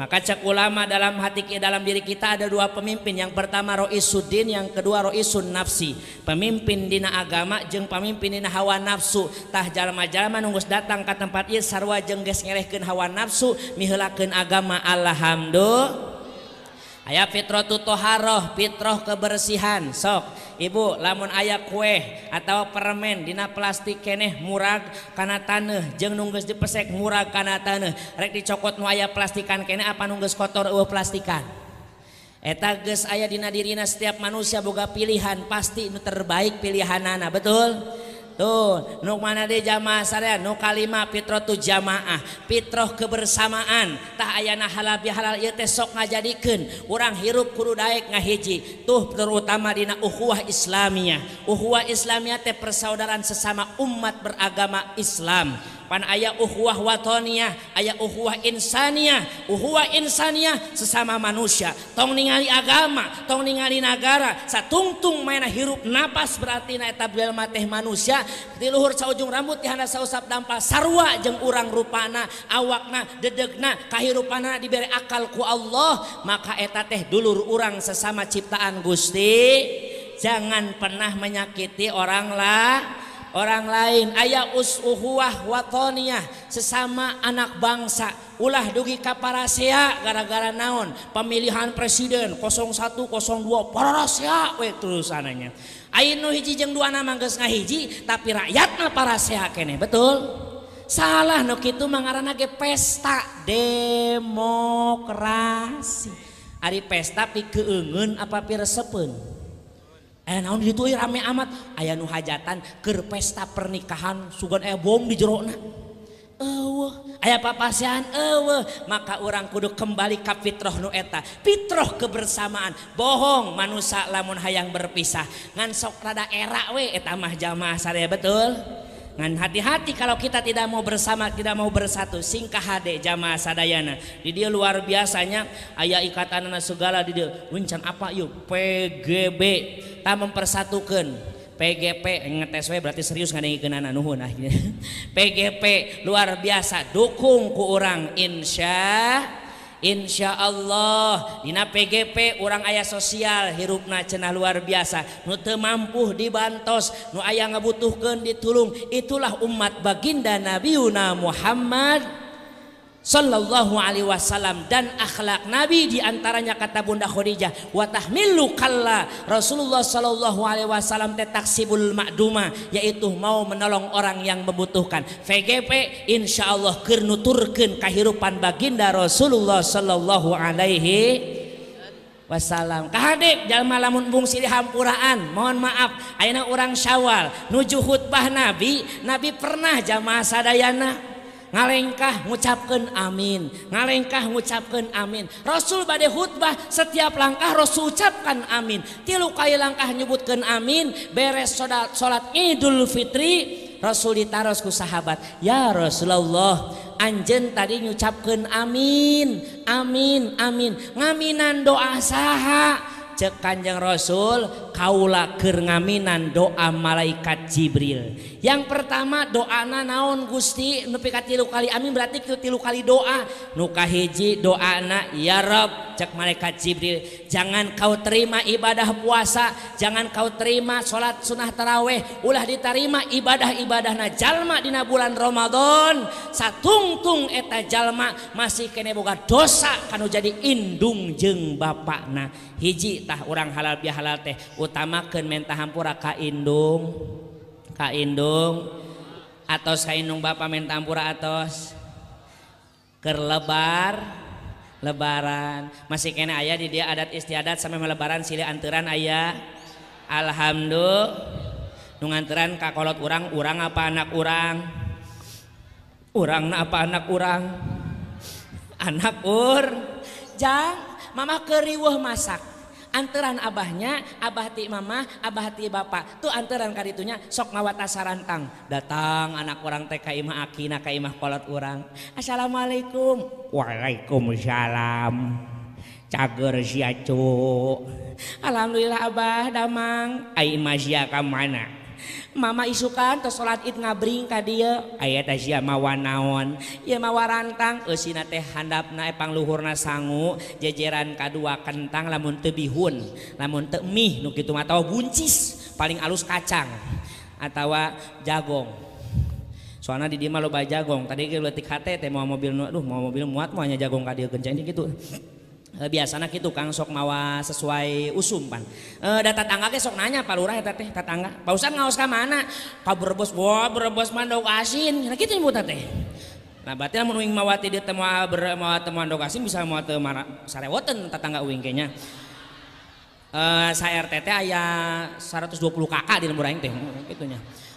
Maka cek ulama dalam hati dalam diri kita ada dua pemimpin. Yang pertama roisuddin, yang kedua roisun nafsi. Pemimpin dina agama jeng pemimpin dina hawa nafsu. Tah jalma-jalma nunggus datang ke tempat ieu sarwa jeung geus hawa nafsu miheulakeun agama. Alhamdulillah. Ayah fitroh tutoharoh, fitroh kebersihan. Sok, Ibu lamun aya kue atau permen dina plastikkeneh murak kan taneh jeung nunggus di peek mura kan taneh rek dicokot mo aya plastikan ke apa nungges kotor u plastikan aya dina dirina setiap manusia buga pilihan pasti terbaik pilihan na betul? Nu mana de Jama kalimatro tuh jamaah Firahh kebersamaantah ayana hala bi halal tesok nga jadiken u hirupkuru ngahiji tuh terutamadina uhwah Islamia uh Islamia teh persaudararan sesama umat beragama Islam dan ayat uhwah watonia aya uhsaniasania sesama manusia tong ningali agama tong ningali negara sauntung mainna hirup nafas berarti naablmah manusia diluhur sau ujung rambut dihanaasaap tanpapak sarrwa jeng urangrupana awakna gedegna kahirupana diberi akalku Allah maka eta teh dulur orangrang sesama ciptaan gusti jangan pernah menyakiti oranglah yang orang lain aya uswah wattonah sesama anak bangsa ulah dugi kapparasia gara-gara naon pemilihan presiden 0102 por ya terus annya A nu hiji jeung duaana manggas nga hijji tapi rakyat parase keeh betul salah Nokitu mengaran pesta demokraasi hari pesta pi keengen apapir sepen dituir eh, rame amat aya nu hajatanker pesta pernikahan sugon ebog eh, di jerona aya papase maka orang kudu kembali ke Firah nueta fitrahh kebersamaan bohong manusia lamun hayang berpisah ngansokrada eraak W amah jamaah saya betul hati-hati kalau kita tidak mau bersama tidak mau bersatu singkah HD jamaah Sadayana did dia luar biasanya ayaah ikatan nasugala did de Wincang apa yuk PGB tak mempersatukan PGP getTSW berarti serius kan PGP luar biasa dukungku urang Insya Insya Allah Nina PGP orang Ayh sosial hirupna cena luar biasa Nuteampmpu dibantos Nu ayah ngebutuhkan ditulung itulah umat Baginda Nabiuna Muhammad dan Sallallahu alaihi wasallam dan akhlak Nabi diantaranya kata Bunda Khadijah wa tahmilu kalla Rasulullah Sallallahu alaihi wasallam tetaksibul makduma yaitu mau menolong orang yang membutuhkan VGP insya Allah kernuturkan kehidupan baginda Rasulullah Sallallahu alaihi Wasallam Kahadek jalma lamun bungsi siri hampuraan mohon maaf ayeuna orang syawal nuju khutbah Nabi Nabi pernah jamaah sadayana ngarengkah ngucapkan amin ngarengkah ngucapkan amin Rasul Baai khutbah setiap langkah rassul ucapkan amin tilukai langkah nyebutkan amin beres salat- salat Idul Fitri rassulita rasku sahabat ya Rasulullah Anjen tadi nyiucapkan amin amin amin ngaminan doa sah cekanjeng Rasul dan Kaula kergaminan doa malakatt Jibril yang pertama doana naon Gusti nupikat tilu kali Amin berarti ke tilu kali doa nuka hijji doaana ya rob cek malakatt Jibril jangan kau terima ibadah puasa jangan kau terima salat sunah terawih ulah diterima ibadah-ibadah nahjallmadina bulan Romadhon satungtung eta Jalma masih kene buka dosa kamu jadi inndung jeng Bapakna hijitah orang halalbi halal teh pun utama keura kandung kandung atau papuroslebar lebaran masih ke aya di dia adat istiadat sama melebaran siih uran ayah Alhamdulilngan Kakololog kurang urang apa anak orang kurang apaan kurang anakpur jangan Ma keriwo masaakan Quan an abahnya Abah ti mamamah Abah hati ba tuh an karitunya sok ngawat asa rantang datang anak kurang TKima aki naka imah polt u Assalamualaikum waalaikumsalam Cager Alhamdulillah Abah daang ayimazia kam mana mamama isukan ke salat it ngabri ka dia aya Da mawa naon ia mawa rantang teh handap na epang luhurna sangu jejeran ka2 kentang namun tebiun namun temih nu gitu tau guncis paling alus kacang atau jago suana didi ba jago tadi mau mobil mau mobil muat maunya jagung ka dia kenyi gitu Eh, biasanya kita Kang sok mawa sesuai usum pan e, eh, da tetangga ke sok nanya Pak Lurah eta ya, teh tetangga Pak ustadz ngaos ka mana ka Brebes wah Brebes mandok asin nah kitu nyebut teh nah berarti lamun uing mawa teh teu mawa ber, mawa teu mandok asin bisa mawa mara sarewoten tetangga uing kayaknya Eh sa RT teh aya 120 kakak di lembur aing teh gitu nya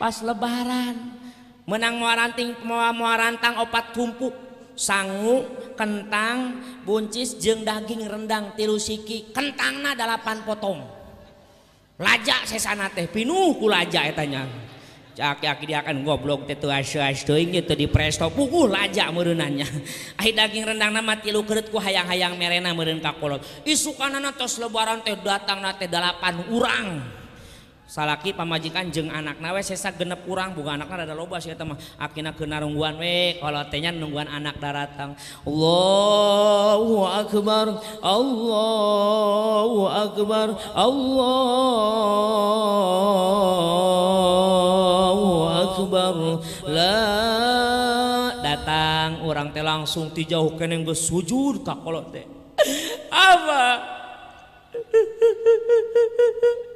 pas lebaran menang murantting mewamu rantang obat kumpuk sanggu kentang buncis jeung daging rendang tiruski kentangpan potong lajak teh pinnya akan goblokannya daging rendang nama tiluku hayang- hayyang me me isukan atas lebaranpan urang sala pamajikan je anak nawe sesa genep kurang bukan anakan ada loba ya akinak-genna rongguan wa kalau tenya nungguan anak da datang Wowbar Allahbar Allahbarlah datang orang teh langsung dijauhken yang besujur Ka kalau teh apa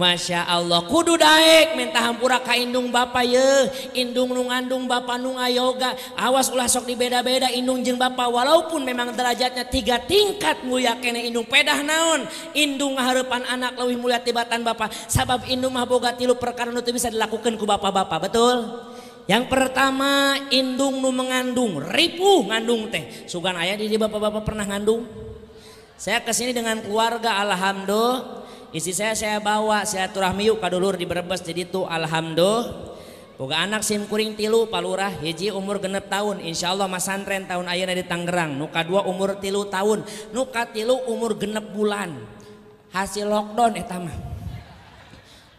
Masya Allah kudu Daek minta hampura indung Bapak ye Indung nu ngandung Bapak Nunga yoga awas ulah sok dibeda-beda Indung jeng Bapak walaupun memang derajatnya tiga tingkat mulia kene Indung pedah naon Indung harapan anak lebih mulia tibatan Bapak sabab Indung mah boga tilu perkara nu bisa dilakukan ku Bapak-Bapak betul yang pertama Indung nu mengandung ripuh ngandung teh sugan ayah di Bapak-Bapak pernah ngandung saya kesini dengan keluarga Alhamdulillah isi saya saya bawa sayaaturah miuk kadulur diberbes jadi tuh Alhamdullah kokga anak simkuring tilu Palurah hijji umur genep tahun Insya Allah masntren tahun airhnya di Tangerang nuka dua umur tilu tahun nuka tilu umur genep bulan hasil Lokdown ta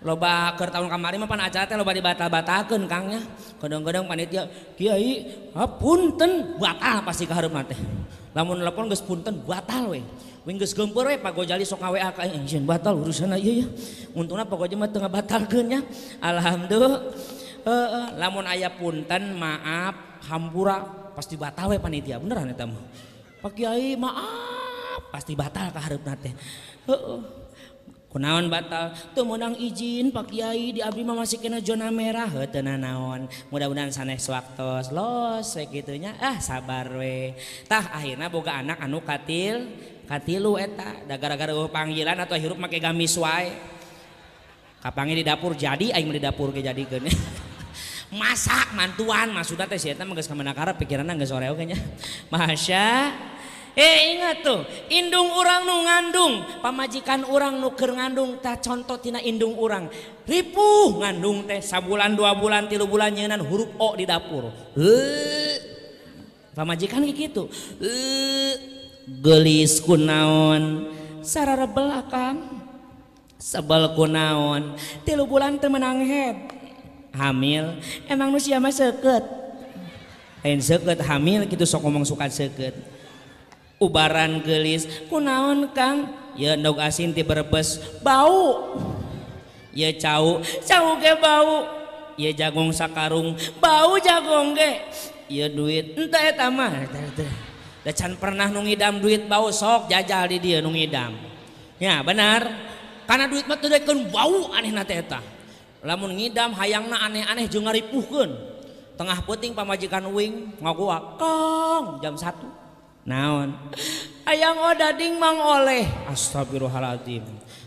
loba ke tahun kamari di bata-ba kangnya ong-gedong panitia Kiai Puten pasti namun punten tahu Paklialpokoal eh, Alhamdulillah la aya punten maaf hambura pasti batawe panitianeru pakai maaf pasti batal kenawan batal menang izin Pak Kyai di Ab masih Jo merah ten naon mudah-mudahan sanek waktu lo segitunya ah sabar wetah akhirnya anak anu katil tilueta dagara-gara panggilan atau hirupmis kapang di dapur jadi di dapur jadi masakanmak tes pikira Masya eh ingat tuhndungurang ngandung pamajikan orang nuker ngandung tak contoh tinandungurang ngandung teh sa bulan 2 bulan tilu bulannyaan huruf kok di dapur pamajikan gitu gelis kunaon sara belakang sebel kunaontilukun temenang head hamil emang manusia se hamil gitung suka barran gelis kunaon Kabes bau bau jagung sakkarung bau jagung ge ya duit entah can pernahung ngidam duit bau sok jajal diaung ngidam ya benar karena duit bau anehnateta lamun ngidam hayang na aneh-aneh juga ngarikun tengah puting pamajikan wing ngoku ko jam satu naon ayaang oda ding Ma oleh asta birutim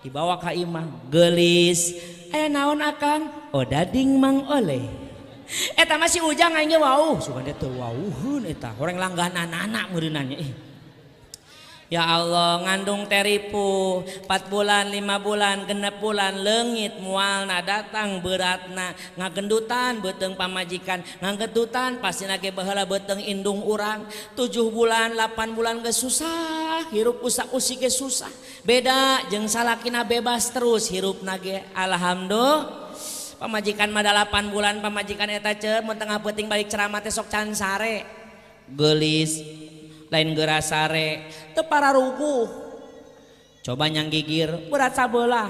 dibawa kaimah geis e naonakang o oh, dading mang ole Eeta nga ujang nga wa su wawuhun et koreng lang ganan-anak munya Allah ngandungteripu 4 bulan 5 bulan genep bulan lenggit mual na datang berat na nga gendutan beteng pamajikan nga gedutan pasti na pahala betengndung urangju bulan 8 bulan kesusah hirup pusak us ke susah beda jeng salahkinna bebas terus hirup nage ahamdulil pemajikan madalapan bulan pemajikan eta cementengah beting baik ceramat esok can sare beis wartawan gera sare tepara ruku Conyang giggir murat sa bola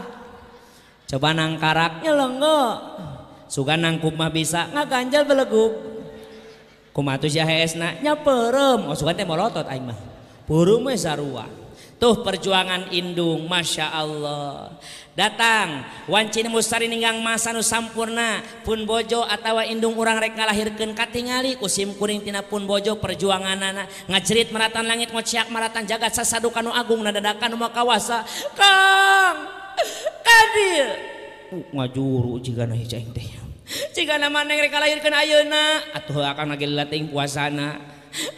Co nang karaknya lenggo suga nang kukma bisa nga ganjal belegupmanya perem oh, sutmah za. perjuanganndung Masya Allah datang wa mustari ninggang masa numpuna pun bojo attawa inndungurang nga lahir gen kattingali kusim kuningtina pun bojo perjuangan anak ngajrit meratan langit ngo siak maratan jagat saukan Agung na dadakan uma kawasaas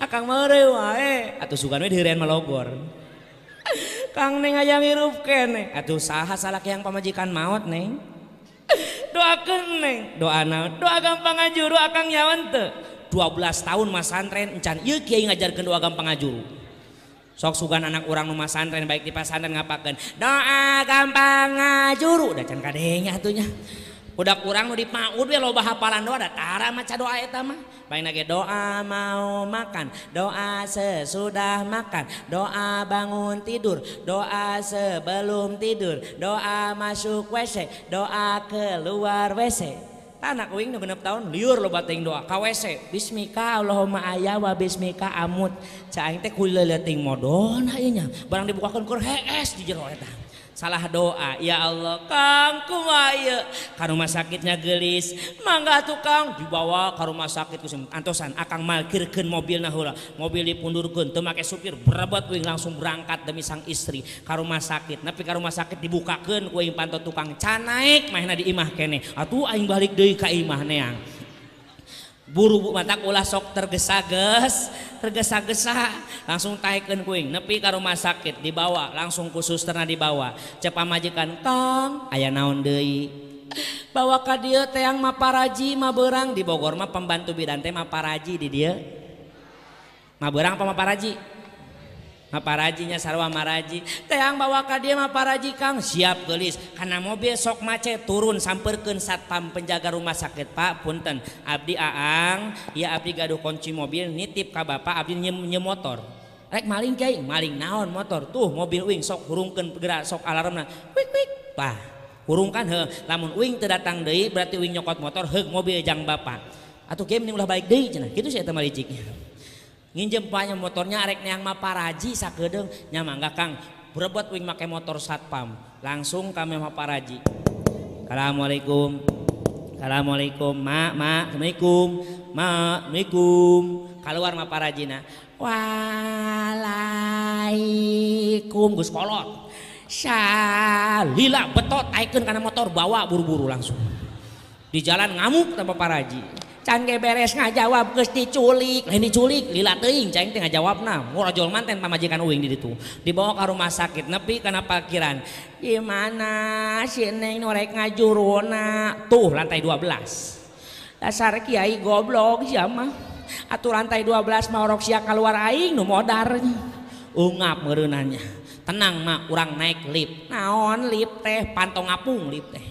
atuh su melogor Ka ajauh sah-salah yang pemajikan maut ne dog do doa gampang ju akan nyawan 12 tahun masantren ngajar gampang juru sok sugan anak orang Numas sanren baik di pasar ngapaken doa gampang ngajurunyauhnya udah kurang dipat lo doa maca doa tama doa mau makan doa sesudah makan doa bangun tidur doa sebelum tidur doa masuk WC doa keluar WC tanah wingap tahun biur lo batin doa KwC bismika Allahma ayawa bismika am barang dibukakan kursta salah doa ya Allah kangku Kar rumah sakitnya gelis mangga tukang dibawa kalau rumah sakitsan akan makirken mobil nahla mobili punurken temakai supir bebat ku langsung berangkat demi sang istri kalau rumah sakit napi kalau rumah sakit dibukaken ku panto tukang canik main dimah kene atuh balik Dewi kaimahang mata sok tergesa-ges tergesa-gesa langsung taken kuingpi ke rumah sakit dibawa langsung ku susterna di bawah cepat majikantong aya naon Dei bawakah dia tayang Maparaji Maberang di Bogorma pembantu bidante Ma paraji di dia Maang pemaparaji parajinya sarwamaraji teang bawakah diamah paraji Ka siap gelis karena mobil sok macet turun samperkenat tam penjaga rumah sakit Pak Punten Abdi Aang ia api gadouh kunci mobil nitip Ka Bapak Ab motorrek maling maling naon motor tuh mobil wing sok hurungkangerak sok alarmna burungkan he namun wing terdatang De berarti nyokot motor mobil jangan bapak atau gamemlah baik gitu sayanya nginjem banyak motornya arek neang mah paraji sakedeng nyaman gak Kang berebut wing make motor satpam langsung kami mah paraji Assalamualaikum Assalamualaikum ma ma Assalamualaikum ma Assalamualaikum keluar mah parajina Waalaikum Gus Kolot Salila betot ikon karena motor bawa buru-buru langsung di jalan ngamuk tanpa paraji cankeh beres ngajawab gesticulik diculik eh, jawab pajikan dibawa ke rumah sakit nepi Ken kin gimana tuh lantai 12 dasar Kyai goblok atatur rantai 12 maurokaka ap mereanya tenang kurang naik lip naonlip teh panto ngapunglip teh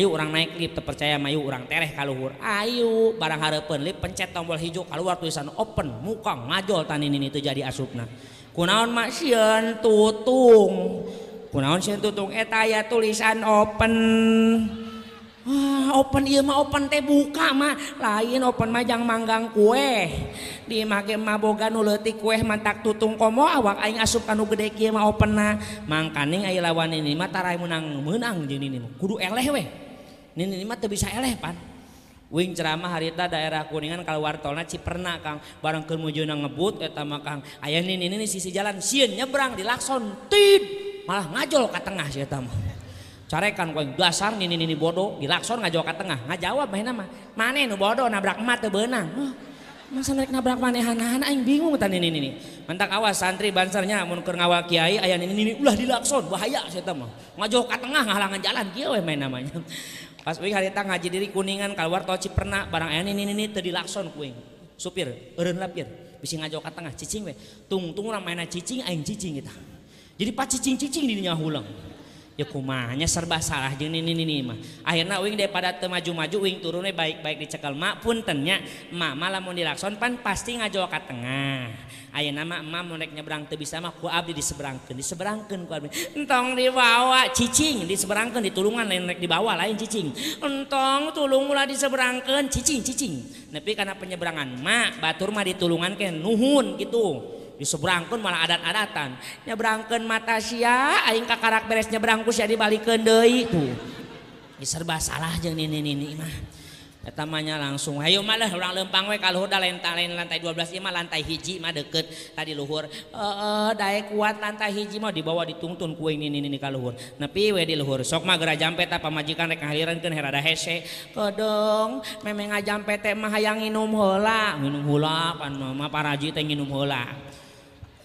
orang naiklip percaya mayu urang teh kalhur Ayu barang hare pelip pencet tombol hijau kalwar tulisan Open mukong majol Taninin itu jadi asupnaon tutungtung eh, tulisan open ah, Open tehbuka lain Open majang manggang kue dimakai maboga nuletik kueh mantak tutung komo awaking asup gede mau mangyu lawan ini mata menang menang guru en leweh bisa ele wing ceramah harita daerah kuningan kalau wartonnaci pernah Ka barangkermu Jo ngebut ayaah ini sisi jalan si nyebrang dilakson ti malah ngajol ketengahar bodoh dilakson ngajo ketengah jawab manoh nabrak benang masalah nabrak bingung man santri bansarnyawa Kyai dilakso bahayajo Ten halangan jalan main namanya Pas uing hari ngaji diri kuningan keluar tol Ciperna barang ayah ini ini tadi lakson kuing supir eren lapir bisa ngajak ke tengah cicing we tung tung mainan cicing aing cicing kita jadi pas cicing cicing dirinya hulang kumanya serba salah je akhirnya wing dia padat maju-maju wing turunnya baik-baik dicekelmak pun tennya malaah mau dilaksankan pasti ngajo ketengah A namama monnya berang tebis sama kuab diseberkan diseberkenng di wawa ccing diseberkan ditulungan nenek di bawah lain ccing entong tulung mulai diseberkan ccingcing nepi karena penyeberangan Mak Baturmah dittulungan Ken nuhun gitu seberangkun malah adat-adatan nyebrarangke matasia aingngka karaktersnya berangkus ya dibalik ke itu serba salah je mahnya langsung yo mana ulang lempang wa kalau udah lain lantai 12 lantai hiji mah deket tadi luhur eh day kuat lantai hiji mau dibawa ditunun kuing ini luhur nepi di luhur sokma gera jam peta pamajikan re heranken herada he dong memang nga jamPTte mahang minumhola minum mama paraji minumla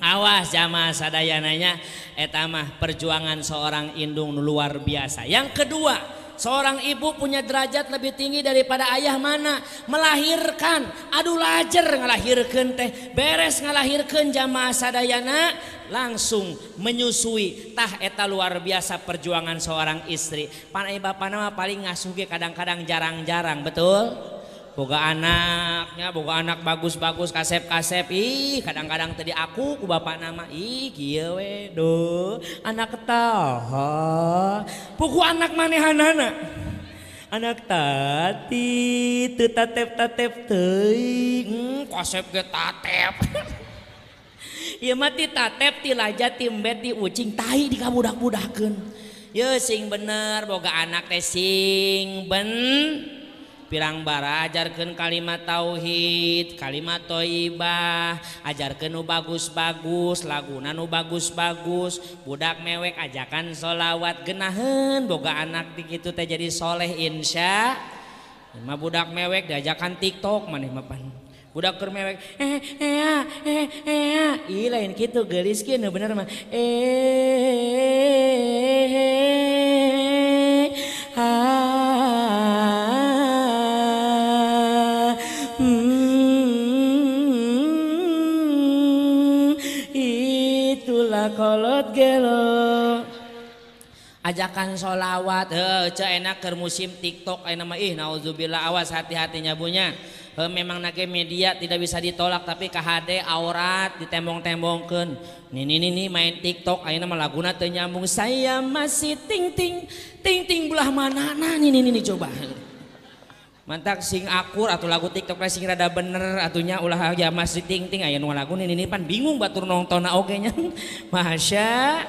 awah jamaahadayananyaetamah perjuangan seorang lindung luar biasa yang kedua seorang ibu punya derajat lebih tinggi daripada ayah mana melahirkan aduh la ngalahirkan teh beres ngalahirkan jamaah saddayana langsung menyusui tah eta luar biasa perjuangan seorang istri Panaiba eh, Panawa paling ngasugi kadang-kadang jarang-jarang betul? Boga anaknya ga anak bagus-bagus kasep- kasepi kadang-kadang tadi aku ku bapak nama I wedo anak ta puku anak mane anak-anak anak tadiseppp tim beti ucing taihi di kamu udah-mudaken ye sing bener Boga anak resing Ben birangbara ajarken kalimat tauhid kalimat thoibah ajar ke nu bagusgusbagus laguna nu bagusgusbagus budak mewek ajakan sholawat genahan Boga anak di gitu teh jadi soleh Insya 5 budak mewek gajakan tiktok manpan budak ke mewek eh, eh, eh, lain gitu geliskin benerteman eh ajakan sholawat heca enak ke musim tiktok enak mah ih nauzubillah awas hati-hatinya bunya he, memang nake media tidak bisa ditolak tapi KHD aurat ditembong-tembongkan ini ini ini main tiktok ayo nama laguna ternyambung saya masih ting ting ting ting belah mana nah ini ini, ini coba mantak sing akur atau lagu tiktok sing rada bener atunya ulah ya masih ting ting ayo nama lagu ini ini pan bingung batur nonton oke nya masya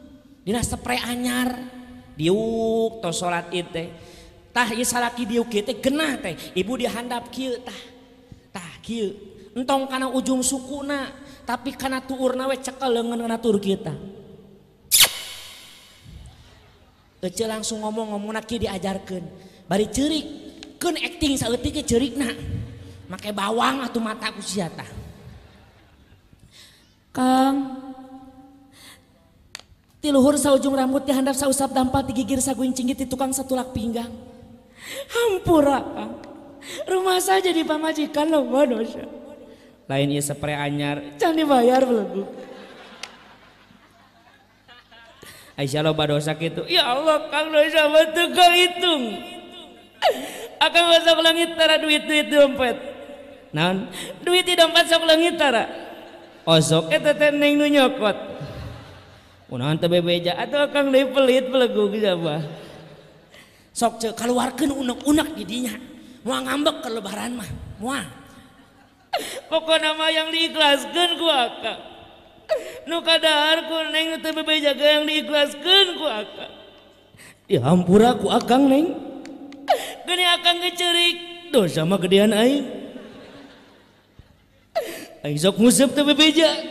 sprei anyar di atau salattah tehbu diapng karena ujung sukuna tapi karena tuh urnawe cekel le kita kecil langsung ngomong-ngmo diajarkan bari cirik maka bawang atau mata aku sita tiluhur saujung rambutnya handap sausap dampal digigir saguin cinggit di tukang satulak pinggang. Hampura ah. Rumah saya jadi pamajikan loba dosa. Lain iya spray anyar. Can dibayar bu Aisyah lo badosa gitu. Ya Allah kang dosa betul kang hitung. Akan masak langit tara duit duit dompet. Nah. Duit di dompet sok langit tara. osok eta teh neng nu nyokot. Unahan teh bebeja atau kang deui pelit pelegug siapa? Sok ceu kaluarkeun unek-unek di dinya. ngambek ke lebaran mah. mau? Pokok nama yang diikhlaskan ku aka. Nu kadahar ku neng teh bebeja yang diikhlaskan ku aka. Dihampura ya ku akang neng. Gini akang kecerik. Dosa mah gedean aing. Aing sok ngusep teh bebeja.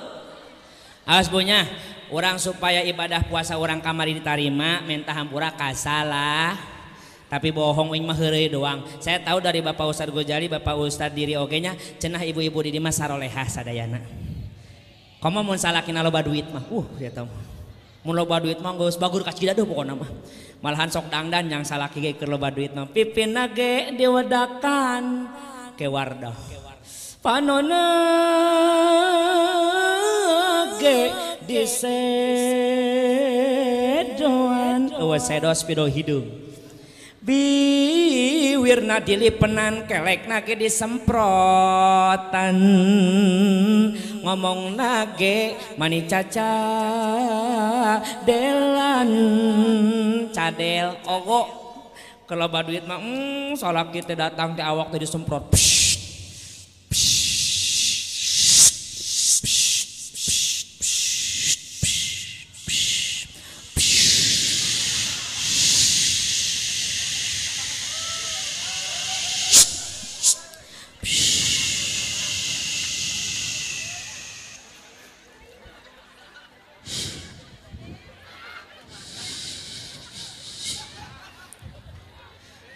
awas punya orang supaya ibadah puasa orang kamari diterima mentah hampura kasalah tapi bohong wing mah heureuy doang. Saya tahu dari Bapak Ustad Gojali, Bapak Ustad diri oge nya cenah ibu-ibu di dieu mah sarolehah sadayana. Komo mun salakina loba duit mah. Uh, ya tahu. Mun loba duit mah geus bagur ka dah pokona mah. Malahan sok dangdan yang salaki ge keur loba duit mah. Pipin ge diwedakan ke wardah. panonan ge di sedoan eueuh oh, sedo spido hidung biwirna dilipenan kelek nage disemprotan ngomong nage mani caca delan cadel ogo kalau baduit mah mm, kita datang di awak tadi semprot Psh.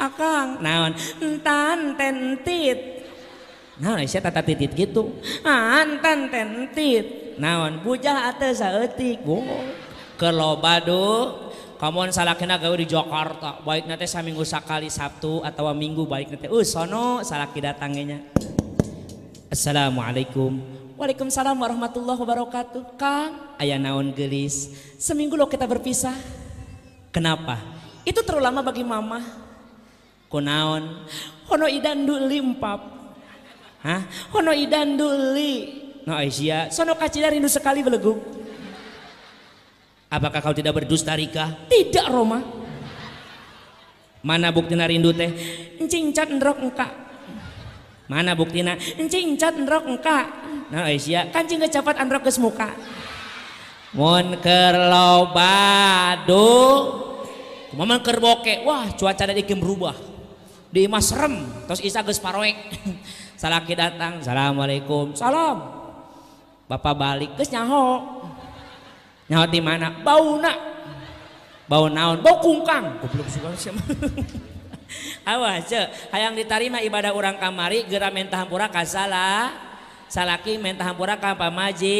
Akang naon entan tentit naon eh, saya tata titit gitu antan tentit naon bujah atau saetik bu ke loba do kamu kena gawe di Jakarta baik nanti saminggu sekali Sabtu atau minggu baik nanti uh sono salah kita datangnya Assalamualaikum Waalaikumsalam warahmatullahi wabarakatuh Kang ayah naon gelis seminggu lo kita berpisah Kenapa? Itu terlalu lama bagi mama kunaon Hono idan duli empap Hah? Hono idan duli No Aisyah, sono kacida rindu sekali belegu Apakah kau tidak berdusta Rika? Tidak Roma Mana buktina rindu teh? Encing cat ndrok engka Mana buktina? Encing cat ndrok engka No Aisyah, kancing kecapat androk ke semuka Mun badu, Kumaman kerboke, wah cuaca dari berubah masem Isa Gu sala datangsalamualaikum Salm Bapak baliknyahong nyawa di mana bau naon bowa hayang ditarrima ibadah orang kamari gera mintahhapuraa kas salah sala menhamura Kapamaji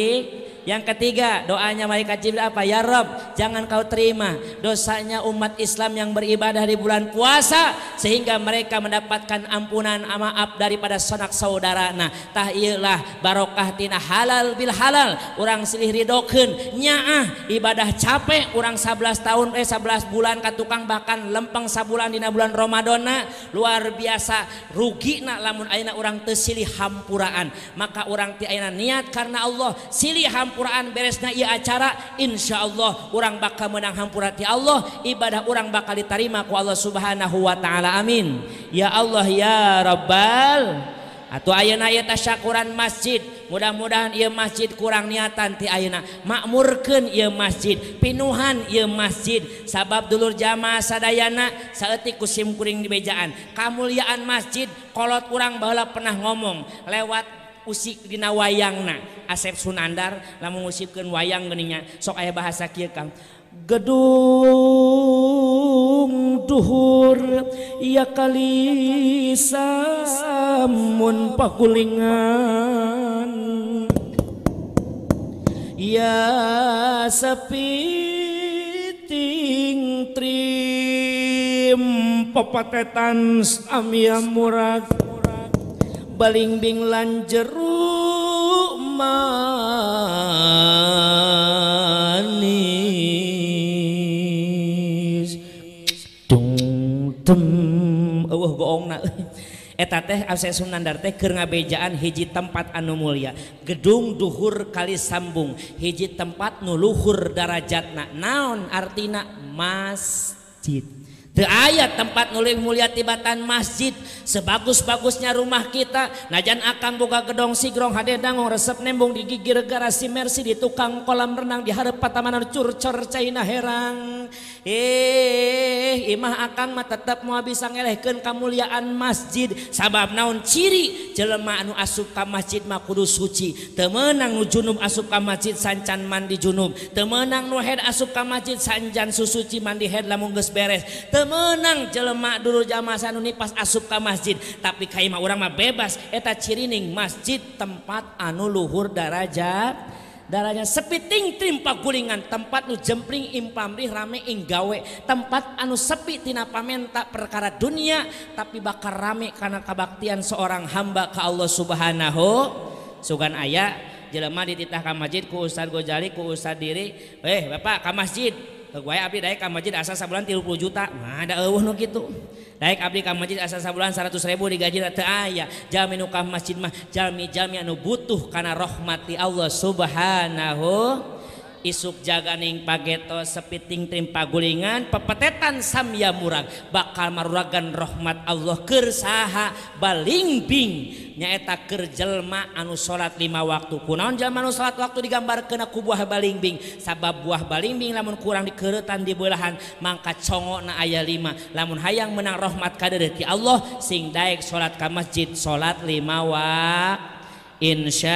Yang ketiga, doanya malaikat Jibril apa? Ya Rob, jangan kau terima dosanya umat Islam yang beribadah di bulan puasa sehingga mereka mendapatkan ampunan maaf daripada sanak saudara. Nah, tahilah barokah tina halal bil halal. Orang silih ridokeun nyaah ibadah capek orang 11 tahun eh 11 bulan ka tukang bahkan lempeng sabulan dina bulan Ramadana nah. luar biasa rugi nak lamun ayeuna orang teu silih hampuraan. Maka orang ti niat karena Allah silih hampuraan Quran beres na ia acara Insya Allah kurang bakal menanghampurati Allah ibadah orang bakal tarimaku Allah subhanahu Wa ta'ala amin ya Allah ya robbal atau aaya tas syyaquuran masjid mudah-mudahan ia masjid kurang niatan ti Ayuna makmur ke ia masjid pinuhania masjid sabab duluur jamaah Sadayana saatti kusim-kuring dijaan kamuliaan masjidkolot kurang balap pernah ngomong lewatnya dina wayang nah asep Sunarlah mengngusibkan wayang deinya sok aya bahasa kia gedung dhuhhur ya kali bisa samun pekulingan ya sepiing Tri pepaketan aia muuraku balingbing lan jeruk manis dung tem eueuh goongna eta teh absen sunandar teh keur ngabejaan hiji tempat anu mulia gedung duhur kali sambung hiji tempat nu luhur darajatna naon artina masjid ayat tempat nulih mulia tibatan masjid sebagus-bagusnya rumah kita najan akan buka gedong sigrong hade dangong resep nembung di gigi regara si mersi di tukang kolam renang di harap patamanan curcor caina herang eh imah akan mah tetap mau bisa ngelehkan kemuliaan masjid sabab naun ciri jelema anu asup ka masjid mah kudu suci temenang nu junub asup ka masjid sancan mandi junub temenang nu head asup ka masjid sanjan susuci mandi head lamungges beres temenang ang jelemak dulu jamasan nih pas asubka masjid tapi Kamah urama bebas eta cirining masjid tempat anu Luhur daraja darahnya sepiting trimmpa gulingan tempat lu jempling impambrih rame gawe tempat anu sepittina paminta perekara dunia tapi bakar rame karena kebaktian seorang hamba ke Allah subhanahu sugan ayaah jelemah di Titah masjidkustad gojaku usah diri eh Bapakpak Kak masjid jid as juta Allah masjid asal bulan 100.000 gaji jammin kam masjid ah, mahjalmi jammi anu butuh karena rahmati Allah subhanahu isuk jaganing pageto sepitingtim pagulingan pepetetan samya murah bakal maruragan Rohmat Allahkersaha balingbing nyaeta Kerjelma anu salat lima waktu punun zamanu salat waktu digambar kenakubuah balingbing sabab buah balingbing namun kurang di ketan di bulahan mangkat sogona ayah 5 namunmun hayang menangrahhmat ka deti Allah singdaek salat ke masjid salat 5 Wa Insya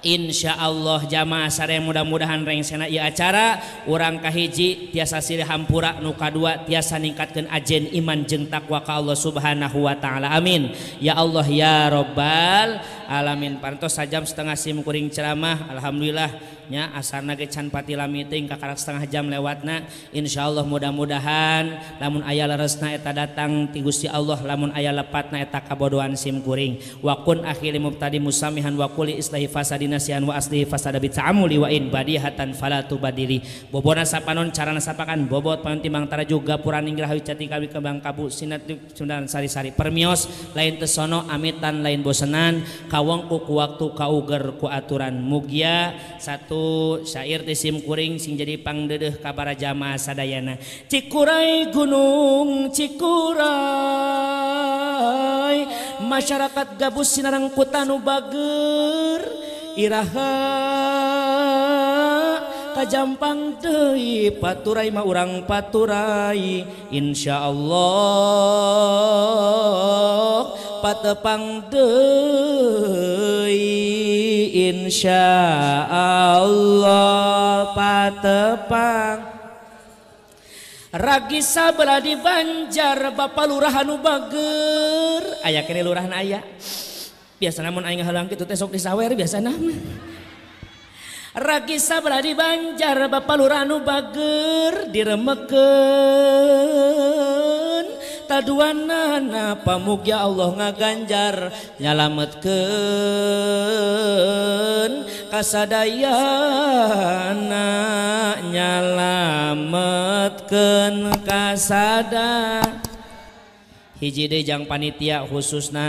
Insya Allah jamaah sare mudah-mudahan reng sena ia acara urangkah hijji tiasa sihampura nuka 2 tiasa ningkat ke ajen iman jengtak waka Allah subhanahu Wa ta'ala amin ya Allah ya robbal alamin pantostajam setengah simkuring ceramah Alhamdulillah ya asana canpatila meeting kakak setengah jam lewatna Insyaallah mudah-mudahan lamun aya lerenaeta datang ti Gu si Allah lamun aya lepat naeta kabodohan SIMkuring wakun aimu tadi musamihan wakul isthidinalion caraakan bobot Pangantara juga purwibu Sinat Sunan sari-sari peros laintesono amitan lain bosenan kawegku ku waktu kauger kuaturan mugia satu syair tisimkuring sing jadi pang dedeh ka para jama saddayana Ckurai Gunung Ckuaiy gabus Sinarang Kuta Nu bager hat jampangturai mau orangrang paurai Insya Allah patepang tuh Insya Allah patepang ragah be di Banjar Bapak Lurahhanu bager ayayak ini luhan aya biasa namun halang itu tesok di sawer biasa nama Kh Raisa bela di Banjar Bapak Luranu bager diremekke ta na pa mugia Allah ngaganjar nyalamet ke kasadaa nyalammet ke kasada hijidejang panitia khusus na